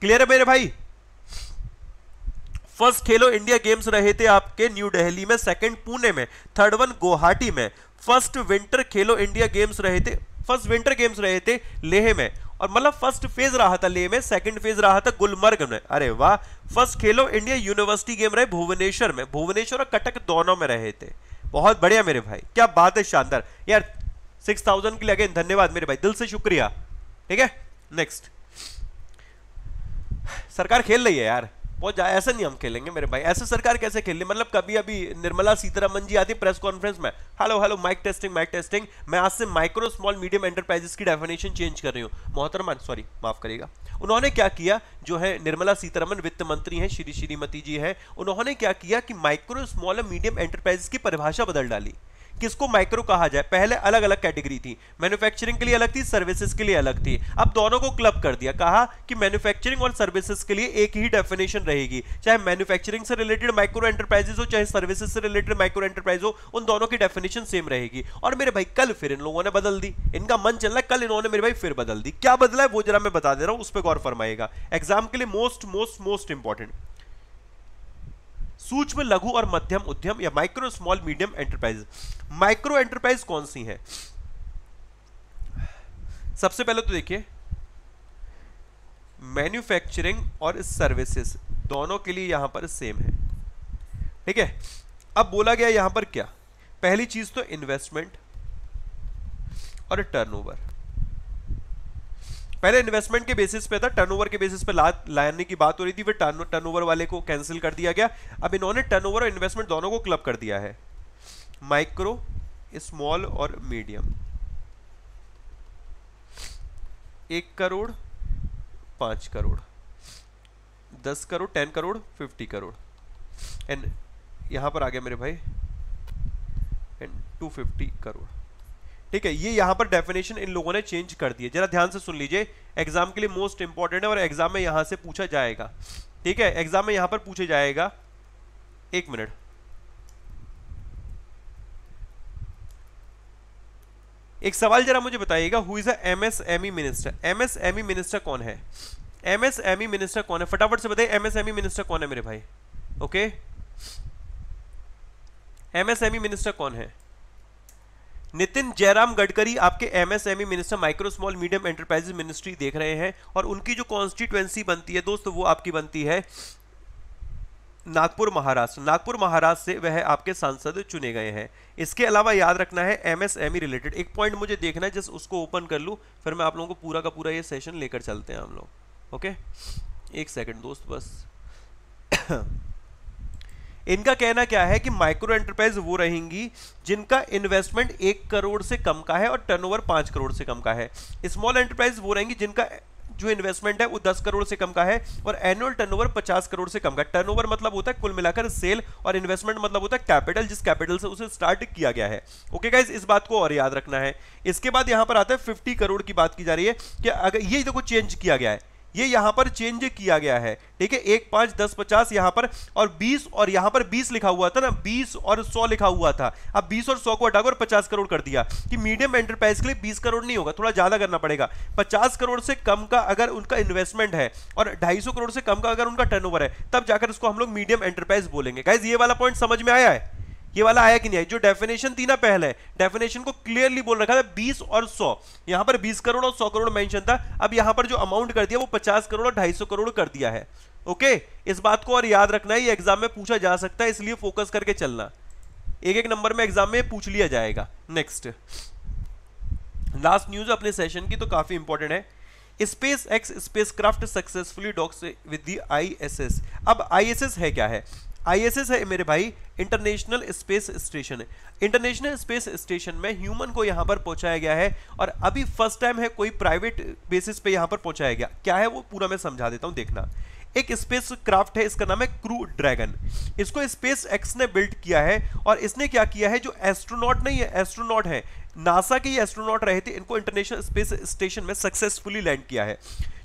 क्लियर है मेरे भाई फर्स्ट खेलो इंडिया गेम्स रहे थे आपके न्यू दिल्ली में सेकंड पुणे में थर्ड वन गुवाहाटी में first winter Khelo India games रहे थे फर्स्ट विंटर गेम्स रहे थे लेह में और मतलब फर्स्ट फेज रहा था लेह में सेकंड फेज रहा था गुलमर्ग में अरे वाह फर्स्ट खेलो इंडिया यूनिवर्सिटी गेम रहे भुवनेश्वर में भुवनेश्वर और कटक दोनों में रहे थे बहुत बढ़िया मेरे भाई क्या बात है शानदार यार सिक्स थाउजेंड के लिए अगेन धन्यवाद मेरे भाई दिल से शुक्रिया ठीक है नेक्स्ट सरकार खेल रही है यार बहुत ऐसा नहीं हम खेलेंगे मेरे भाई ऐसे सरकार कैसे खेल मतलब कभी अभी निर्मला सीतारामन जी आती प्रेस कॉन्फ्रेंस में hello hello mike testing mike testing मैं आज से माइक्रो स्मॉल मीडियम एंटरप्राइजेस की डेफिनेशन चेंज कर रही हूँ मोहतरमा सॉरी माफ करिएगा उन्होंने क्या किया जो है निर्मला सीतारमन वित्त मंत्री हैं श्री श्रीमती जी हैं उन्होंने क्या किया कि माइक्रो स्मॉल मीडियम एंटरप्राइजेस की परिभाषा बदल डाली किसको माइक्रो कहा जाए पहले अलग अलग कैटेगरी थी मैन्युफैक्चरिंग के लिए अलग थी सर्विसेज के लिए अलग थी अब दोनों को क्लब कर दिया कहा कि मैन्युफैक्चरिंग और सर्विसेज के लिए एक ही डेफिनेशन रहेगी चाहे मैन्युफैक्चरिंग से रिलेटेड माइक्रो एंटरप्राइजेस हो चाहे सर्विसेज से रिलेटेड माइक्रो एंटरप्राइज हो उन दोनों की डेफिनेशन सेम रहेगी और मेरे भाई कल फिर इन लोगों ने बदल दी इनका मन चल रहा है कल इन्होंने मेरे भाई फिर बदल दी क्या बदला है वो जरा मैं बता दे रहा हूँ उस पर गौर फरमाएगा एग्जाम के लिए मोस्ट मोस्ट मोस्ट इंपॉर्टेंट सूक्ष्म लघु और मध्यम उद्यम या micro small medium enterprise micro enterprise कौन सी है सबसे पहले तो देखिए मैन्युफैक्चरिंग और सर्विसेज दोनों के लिए यहां पर सेम है ठीक है अब बोला गया यहां पर क्या पहली चीज तो इन्वेस्टमेंट और टर्नओवर पहले इन्वेस्टमेंट के बेसिस पे था टर्नओवर के बेसिस पे ला, लाने की बात हो रही थी फिर टर्नओवर वाले को कैंसिल कर दिया गया अब इन्होंने टर्नओवर और इन्वेस्टमेंट दोनों को क्लब कर दिया है माइक्रो स्मॉल और मीडियम एक करोड़ पाँच करोड़ दस crore ten crore fifty crore and यहाँ पर आ गया मेरे भाई एंड टू फिफ्टी करोड़ ठीक है ये यहां पर डेफिनेशन इन लोगों ने चेंज कर दिया जरा ध्यान से सुन लीजिए एग्जाम के लिए मोस्ट इंपॉर्टेंट है और एग्जाम में यहां से पूछा जाएगा ठीक है एग्जाम में यहां पर पूछा जाएगा एक मिनट एक सवाल जरा मुझे बताइएगा who is M E minister MSME minister कौन है एमएसएमई मिनिस्टर e कौन है फटाफट से बताइए ई मिनिस्टर e कौन है मेरे भाई okay M M S E minister कौन है नितिन जयराम गडकरी आपके MSME minister micro small medium enterprises ministry देख रहे हैं और उनकी जो कॉन्स्टिट्युएंसी बनती है दोस्तों वो आपकी बनती है नागपुर महाराष्ट्र नागपुर महाराष्ट्र से वह आपके सांसद चुने गए हैं इसके अलावा याद रखना है एमएसएमई रिलेटेड e एक पॉइंट मुझे देखना है जस्ट उसको ओपन कर लूँ फिर मैं आप लोगों को पूरा का पूरा ये सेशन लेकर चलते हैं हम लोग ओके एक सेकेंड दोस्त बस इनका कहना क्या है कि माइक्रो एंटरप्राइज वो रहेंगी जिनका इन्वेस्टमेंट एक करोड़ से कम का है और टर्नओवर पांच करोड़ से कम का है स्मॉल एंटरप्राइज वो रहेंगी जिनका जो इन्वेस्टमेंट है वो दस करोड़ से कम का है और एनुअल टर्नओवर पचास करोड़ से कम का टर्नओवर मतलब होता है कुल मिलाकर सेल और इन्वेस्टमेंट मतलब होता है कैपिटल जिस कैपिटल से उसे स्टार्ट किया गया है ओके okay, इस बात को और याद रखना है इसके बाद यहां पर आता है फिफ्टी करोड़ की बात की जा रही है कि अगर ये देखो चेंज किया गया है ये यहां पर चेंज किया गया है ठीक है एक पांच दस पचास यहां पर और बीस और यहां पर बीस लिखा हुआ था ना बीस और सौ लिखा हुआ था अब बीस और सौ को हटाकर पचास करोड़ कर दिया कि मीडियम एंटरप्राइज के लिए बीस करोड़ नहीं होगा थोड़ा ज्यादा करना पड़ेगा पचास करोड़ से कम का अगर उनका इन्वेस्टमेंट है और ढाई करोड़ से कम का अगर उनका टर्न है तब जाकर उसको हम लोग मीडियम एंटरप्राइज बोलेंगे गाइज ये वाला पॉइंट समझ में आया है ये वाला आया कि नहीं आया जो डेफिनेशन थी ना पहले डेफिनेशन को क्लियरली बोल रखा था बीस और सौ यहां पर बीस करोड़ और सौ करोड़ मेंशन था अब यहां पर जो अमाउंट कर दिया वो पचास करोड़ और ढाई करोड़ कर दिया है ओके इस बात को और याद रखना है ये एग्जाम में पूछा जा सकता है इसलिए फोकस करके चलना एक एक नंबर में एग्जाम में पूछ लिया जाएगा नेक्स्ट लास्ट न्यूज अपने सेशन की तो काफी इंपॉर्टेंट है SpaceX spacecraft successfully docks with the ISS अब आईएसएस है क्या है आईएसएस है मेरे भाई इंटरनेशनल स्पेस स्टेशन है इंटरनेशनल स्पेस स्टेशन में ह्यूमन को यहां पर पहुंचाया गया है और अभी फर्स्ट टाइम है कोई प्राइवेट बेसिस पे यहाँ पर पहुंचाया गया क्या है वो पूरा मैं समझा देता हूं देखना एक स्पेस क्राफ्ट है इसका नाम है क्रू ड्रैगन इसको स्पेस एक्स ने बिल्ड किया है और इसने क्या किया है जो एस्ट्रोनॉट नहीं है एस्ट्रोनॉट है नासा के ये एस्ट्रोनॉट रहे थे इनको इंटरनेशनल स्पेस स्टेशन में सक्सेसफुली लैंड किया है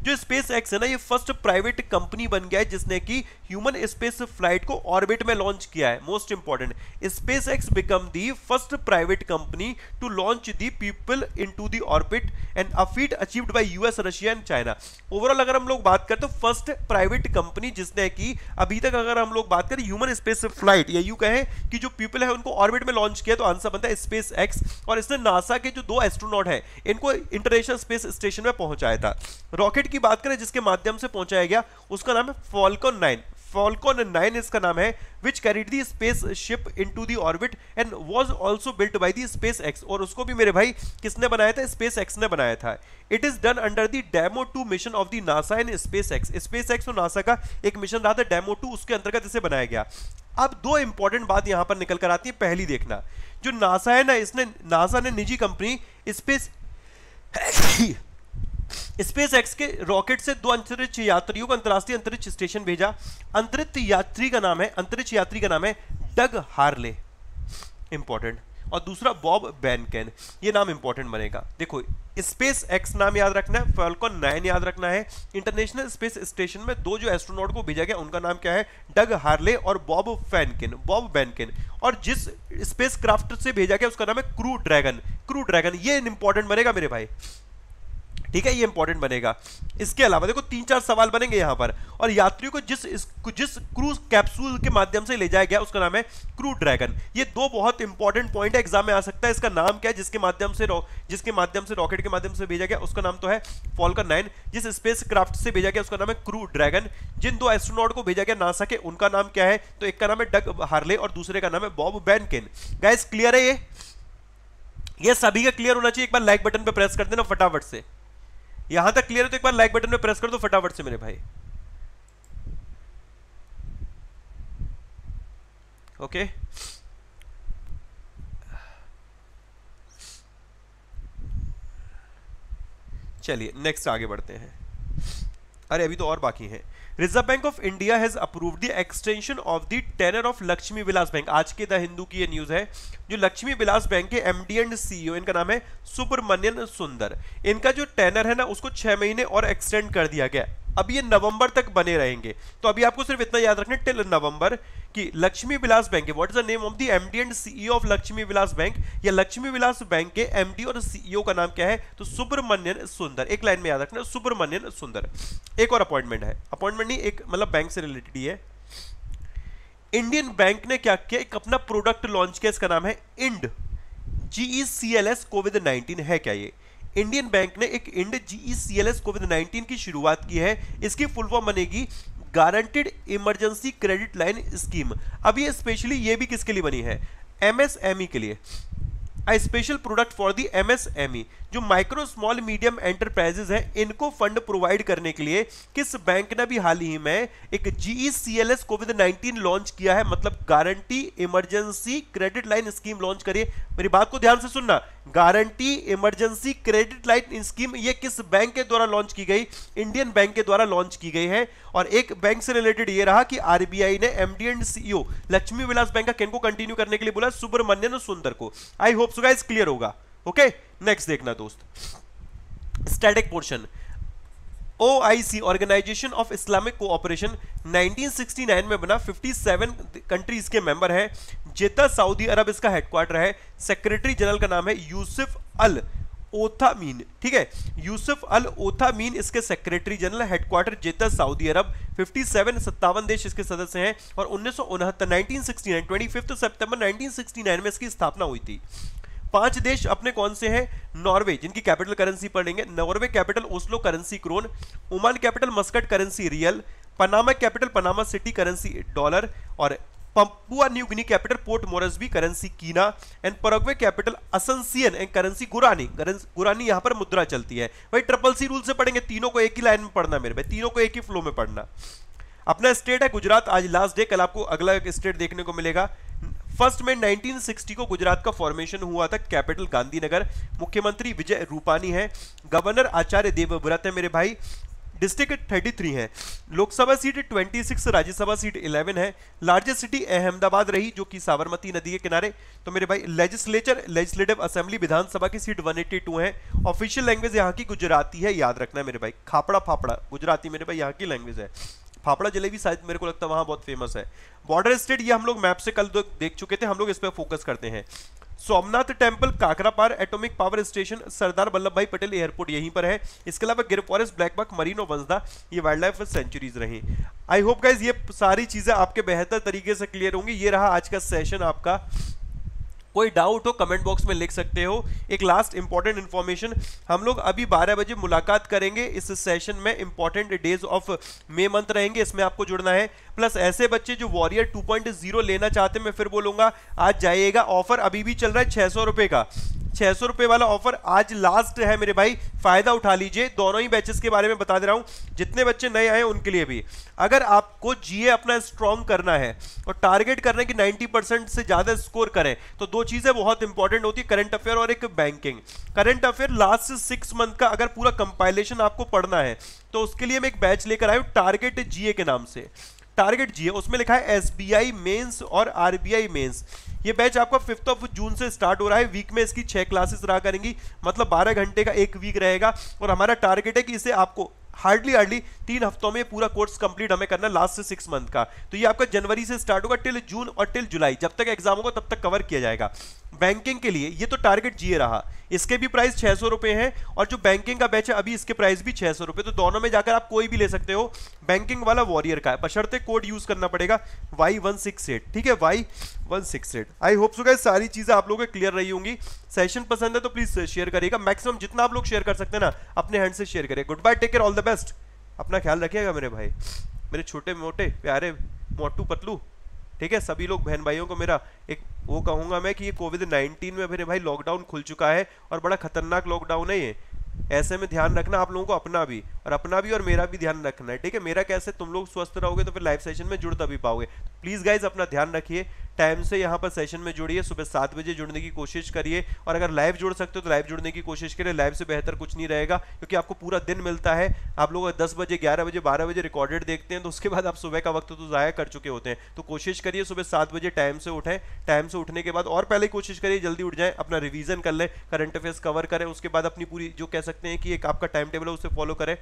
जो स्पेस एक्स है ना ये फर्स्ट प्राइवेट कंपनी बन गया है जिसने कि ह्यूमन स्पेस फ्लाइट को ऑर्बिट में लॉन्च किया है most important SpaceX become the first private company to launch the people into the orbit and a feat feat achieved by US Russia and China overall अगर हम लोग बात करें तो फर्स्ट प्राइवेट कंपनी जिसने की अभी तक अगर हम लोग बात करें ह्यूमन स्पेस फ्लाइट या यू कहें कि जो पीपल है उनको ऑर्बिट में लॉन्च किया तो आंसर बनता है स्पेस एक्स और इसने नासा के जो दो एस्ट्रोनॉट हैं इनको इंटरनेशनल स्पेस स्टेशन में पहुंचाया था रॉकेट की बात करें जिसके माध्यम से पहुंचाया गया उसका नाम है फॉल्कन नाइन फॉल्कॉन नाइन इसका नाम है which carried the spaceship into the orbit and was also built by the SpaceX और उसको भी मेरे भाई किसने बनाया था स्पेस एक्स ने बनाया था it is done under the demo two mission of the NASA and SpaceX SpaceX और नासा का एक मिशन रहा था डेमो टू उसके अंतर्गत इसे बनाया गया अब दो इंपॉर्टेंट बात यहां पर निकल कर आती है पहली देखना जो नासा है ना इसने नासा ने निजी कंपनी स्पेस स्पेस एक्स के रॉकेट से दो अंतरिक्ष यात्रियों को अंतर्राष्ट्रीय अंतरिक्ष स्टेशन भेजा अंतरिक्ष यात्री का नाम है अंतरिक्ष यात्री का नाम है डग हार्ले इंपॉर्टेंट और दूसरा बॉब बैनकैन ये नाम इंपॉर्टेंट बनेगा देखो स्पेस एक्स नाम याद रखना है फॉल्कॉन नाइन याद रखना है इंटरनेशनल स्पेस स्टेशन में दो जो एस्ट्रोनॉट को भेजा गया उनका नाम क्या है डग हार्ले और बॉब फैनकिन बॉब बैनकिन और जिस स्पेस क्राफ्ट से भेजा गया उसका नाम है क्रू ड्रैगन क्रू ड्रैगन ये इंपॉर्टेंट बनेगा मेरे भाई ठीक है ये इंपॉर्टेंट बनेगा इसके अलावा देखो तीन चार सवाल बनेंगे यहां पर और यात्रियों को जिस इस, जिस क्रूज कैप्सूल के माध्यम से ले जाया गया उसका नाम है क्रू ड्रैगन ये दो बहुत इंपॉर्टेंट पॉइंट है एग्जाम में आ सकता है इसका नाम क्या है जिसके माध्यम से जिसके माध्यम से रॉकेट के माध्यम से भेजा गया उसका नाम तो है फॉलकर नाइन जिस स्पेस क्राफ्ट से भेजा गया उसका नाम है क्रू ड्रैगन जिन दो एस्ट्रोनॉट को भेजा गया नासा के उनका नाम क्या है तो एक का नाम है डग हार्ले और दूसरे का नाम है बॉब बैनकिन गैस क्लियर है ये ये सभी का क्लियर होना चाहिए एक बार लाइक बटन पर प्रेस कर देना फटाफट से यहां तक क्लियर है तो एक बार लाइक बटन पे प्रेस कर दो फटाफट से मेरे भाई ओके चलिए नेक्स्ट आगे बढ़ते हैं अरे अभी तो और बाकी हैं reserve bank of India has approve the extension of the tenure of Lakshmi Vilas bank आज के द हिंदू की ये न्यूज है जो लक्ष्मी विलास बैंक के एमडी एंड सीईओ इनका नाम है सुब्रमण्यन सुंदर इनका जो टेनर है ना उसको छह महीने और एक्सटेंड कर दिया गया अब ये नवंबर तक बने रहेंगे तो अभी आपको सिर्फ इतना याद रखना टिल नवंबर कि Lakshmi Vilas bank what is the name of the MD and CEO of Lakshmi Vilas bank या लक्ष्मी विलास बैंक के एमडी और सीईओ e का नाम क्या है तो सुब्रमण्यन सुंदर एक लाइन में याद रखना सुब्रमण्यन सुंदर एक और अपॉइंटमेंट है अपॉइंटमेंट नहीं एक मतलब बैंक से रिलेटेड ही है इंडियन बैंक ने क्या किया एक अपना प्रोडक्ट लॉन्च किया इसका नाम है इंड जीई सी एल एस कोविड नाइनटीन है क्या ये इंडियन बैंक ने एक इंड जीईसीएलएस कोविड 19 की शुरुआत की है इसकी फुल फॉर्म बनेगी guaranteed emergency credit line scheme अब ये स्पेशली ये भी किसके लिए बनी है एमएसएमई e के लिए special product for the MSME MSME जो माइक्रो स्मॉल मीडियम एंटरप्राइजेस हैं इनको फंड प्रोवाइड करने के लिए किस बैंक ने भी हाल ही में एक जीई कोविड 19 लॉन्च किया है मतलब guarantee emergency credit line scheme launch करिए मेरी बात को ध्यान से सुनना guarantee emergency credit line scheme ये किस बैंक के द्वारा लॉन्च की गई इंडियन बैंक के द्वारा लॉन्च की गई है और एक बैंक से रिलेटेड ये रहा कि आरबीआई ने MD and CEO Lakshmi Vilas bank का किनको कंटिन्यू करने के लिए बोला सुब्रमण्यन सुंदर को I hope so guys clear होगा ओके नेक्स्ट देखना दोस्त static portion OIC organisation of Islamic cooperation 1969 में बना 57 कंट्रीज के मेंबर है जेता सऊदी अरब इसका हेडक्वार्टर है सेक्रेटरी जनरल का नाम है यूसुफ अल ओथामीन ठीक है यूसुफ अल ओथामीन इसके secretary general headquarter Jeddah Saudi Arabia 57 सत्तावन देश इसके सदस्य हैं और उन्नीस सौ उनहत्तर नाइनटीन सिक्सटी नाइन में इसकी स्थापना हुई थी पांच देश अपने कौन से हैं नॉर्वे जिनकी कैपिटल करेंसी पढ़ेंगे Norway capital Oslo currency krone Oman capital Muscat currency rial Panama capital Panama city currency dollar और पंपुआ New Guinea capital Port Moresby currency kina and Paraguay capital Asuncion and currency guarani guarani यहां पर मुद्रा चलती है भाई ट्रिपल सी रूल से पढ़ेंगे तीनों को एक ही लाइन में पढ़ना मेरे भाई तीनों को एक ही फ्लो में पढ़ना अपना स्टेट है गुजरात आज लास्ट डे कल आपको अगला स्टेट देखने को मिलेगा फर्स्ट में 1960 को गुजरात का फॉर्मेशन हुआ था कैपिटल गांधीनगर मुख्यमंत्री विजय रूपानी है गवर्नर आचार्य देवव्रत है मेरे भाई डिस्ट्रिक्ट 33 है लोकसभा सीट 26 राज्यसभा सीट 11 है लार्जेस्ट सिटी अहमदाबाद रही जो कि साबरमती नदी के किनारे तो मेरे भाई लेजिस्लेचर लेजिस्लेटिव असेंबली विधानसभा की सीट 182 है ऑफिशियल लैंग्वेज यहाँ की गुजराती है याद रखना मेरे भाई खापड़ा फापड़ा गुजराती मेरे भाई यहाँ की लैंग्वेज है फाफड़ा जलेबी शायद मेरे को लगता है वहाँ बहुत फेमस है बॉर्डर स्टेट ये हम लोग मैप से कल देख चुके थे हम लोग इस पर फोकस करते हैं Somnath temple Kakrapar atomic power station Sardar Vallabh भाई पटेल एयरपोर्ट यहीं पर है इसके अलावा गिर फॉरेस्ट ब्लैकबक मरीन और वंसदा ये वाइल्ड लाइफ सेंचुरीज रही आई होप गाइज ये सारी चीज़ें आपके बेहतर तरीके से क्लियर होंगी ये रहा आज का सेशन आपका कोई डाउट हो कमेंट बॉक्स में लिख सकते हो एक लास्ट इंपॉर्टेंट इन्फॉर्मेशन हम लोग अभी 12 बजे मुलाकात करेंगे इस सेशन में important days of May month रहेंगे इसमें आपको जुड़ना है प्लस ऐसे बच्चे जो वॉरियर 2.0 लेना चाहते हैं मैं फिर बोलूंगा आज जाइएगा ऑफर अभी भी चल रहा है छः का छह सौ रुपए वाला ऑफर आज लास्ट है मेरे भाई फायदा उठा लीजिए दोनों ही बैचेस के बारे में बता दे रहा हूं जितने बच्चे नए आए उनके लिए भी अगर आपको जीए अपना स्ट्रॉन्ग करना है और टारगेट करना है कि नाइन्टी परसेंट से ज्यादा स्कोर करें तो दो चीजें बहुत इंपॉर्टेंट होती है करंट अफेयर और एक banking current affair last six month का अगर पूरा कंपाइलेशन आपको पढ़ना है तो उसके लिए मैं एक बैच लेकर आया टारगेट जीए के नाम से टारगेट जीए उसमें लिखा है एस बी आई मेन्स और आर बी आई मेन्स ये बैच आपका फिफ्थ ऑफ जून से स्टार्ट हो रहा है वीक में इसकी छह क्लासेस रहा करेंगी मतलब बारह घंटे का एक वीक रहेगा और हमारा टारगेट है कि इसे आपको हार्डली हार्डली तीन हफ्तों में पूरा कोर्स कंप्लीट हमें करना लास्ट से सिक्स मंथ का तो ये आपका जनवरी से स्टार्ट होगा टिल जून और टिल जुलाई जब तक एग्जाम होगा तब तक कवर किया जाएगा बैंकिंग के लिए ये तो टारगेट जीए रहा इसके भी प्राइस छह सौ रुपए हैं और जो बैंकिंग का बैच है अभी इसके प्राइस भी छह सौ रुपये तो दोनों में जाकर आप कोई भी ले सकते हो बैंकिंग वाला वॉरियर का है बशर्ते कोड यूज़ करना पड़ेगा वाई ठीक है Y one six eight I hope so सारी चीजें आप लोगों को क्लियर रही होंगी सेशन पसंद है तो प्लीज शेयर uh, करिएगा मैक्सिमम जितना आप लोग शेयर कर सकते हैं ना अपने हैंड से शेयर करिए goodbye take care all the best अपना ख्याल रखिएगा मेरे भाई मेरे छोटे मोटे प्यारे मोटू पतलू ठीक है सभी लोग बहन भाइयों को मेरा एक वो कहूंगा मैं कि ये कोविड नाइनटीन में मेरे भाई लॉकडाउन खुल चुका है और बड़ा खतरनाक लॉकडाउन है ये ऐसे में ध्यान रखना आप लोगों को अपना भी और अपना भी और मेरा भी ध्यान रखना है ठीक है मेरा कैसे तुम लोग स्वस्थ रहोगे तो फिर लाइव सेशन में जुड़ तभी पाओगे प्लीज़ गाइज अपना ध्यान रखिए टाइम से यहाँ पर सेशन में जुड़िए सुबह सात बजे जुड़ने की कोशिश करिए और अगर लाइव जुड़ सकते हो तो लाइव जुड़ने की कोशिश करिए लाइव से बेहतर कुछ नहीं रहेगा क्योंकि आपको पूरा दिन मिलता है आप लोग दस बजे ग्यारह बजे बारह बजे रिकॉर्डेड देखते हैं तो उसके बाद आप सुबह का वक्त तो ज़ाया कर चुके होते हैं तो कोशिश करिए सुबह सात बजे टाइम से उठें टाइम से उठने के बाद और पहले कोशिश करिए जल्दी उठ जाए अपना रिविजन कर लें करंट अफेयर्स कवर करें उसके बाद अपनी पूरी जो कह सकते हैं कि एक आपका टाइम टेबल है उसे फॉलो करें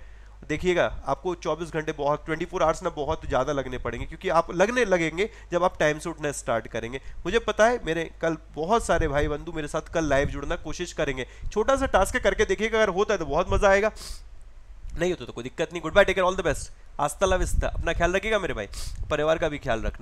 देखिएगा आपको 24 घंटे बहुत 24 फोर आवर्स ना बहुत ज़्यादा लगने पड़ेंगे क्योंकि आप लगने लगेंगे जब आप टाइम से उठना स्टार्ट करेंगे मुझे पता है मेरे कल बहुत सारे भाई बंधु मेरे साथ कल लाइव जुड़ना कोशिश करेंगे छोटा सा टास्क करके देखिएगा अगर होता है तो बहुत मज़ा आएगा नहीं होता तो कोई दिक्कत नहीं goodbye take care all the best hasta la vista अपना ख्याल रखिएगा मेरे भाई परिवार का भी ख्याल रखना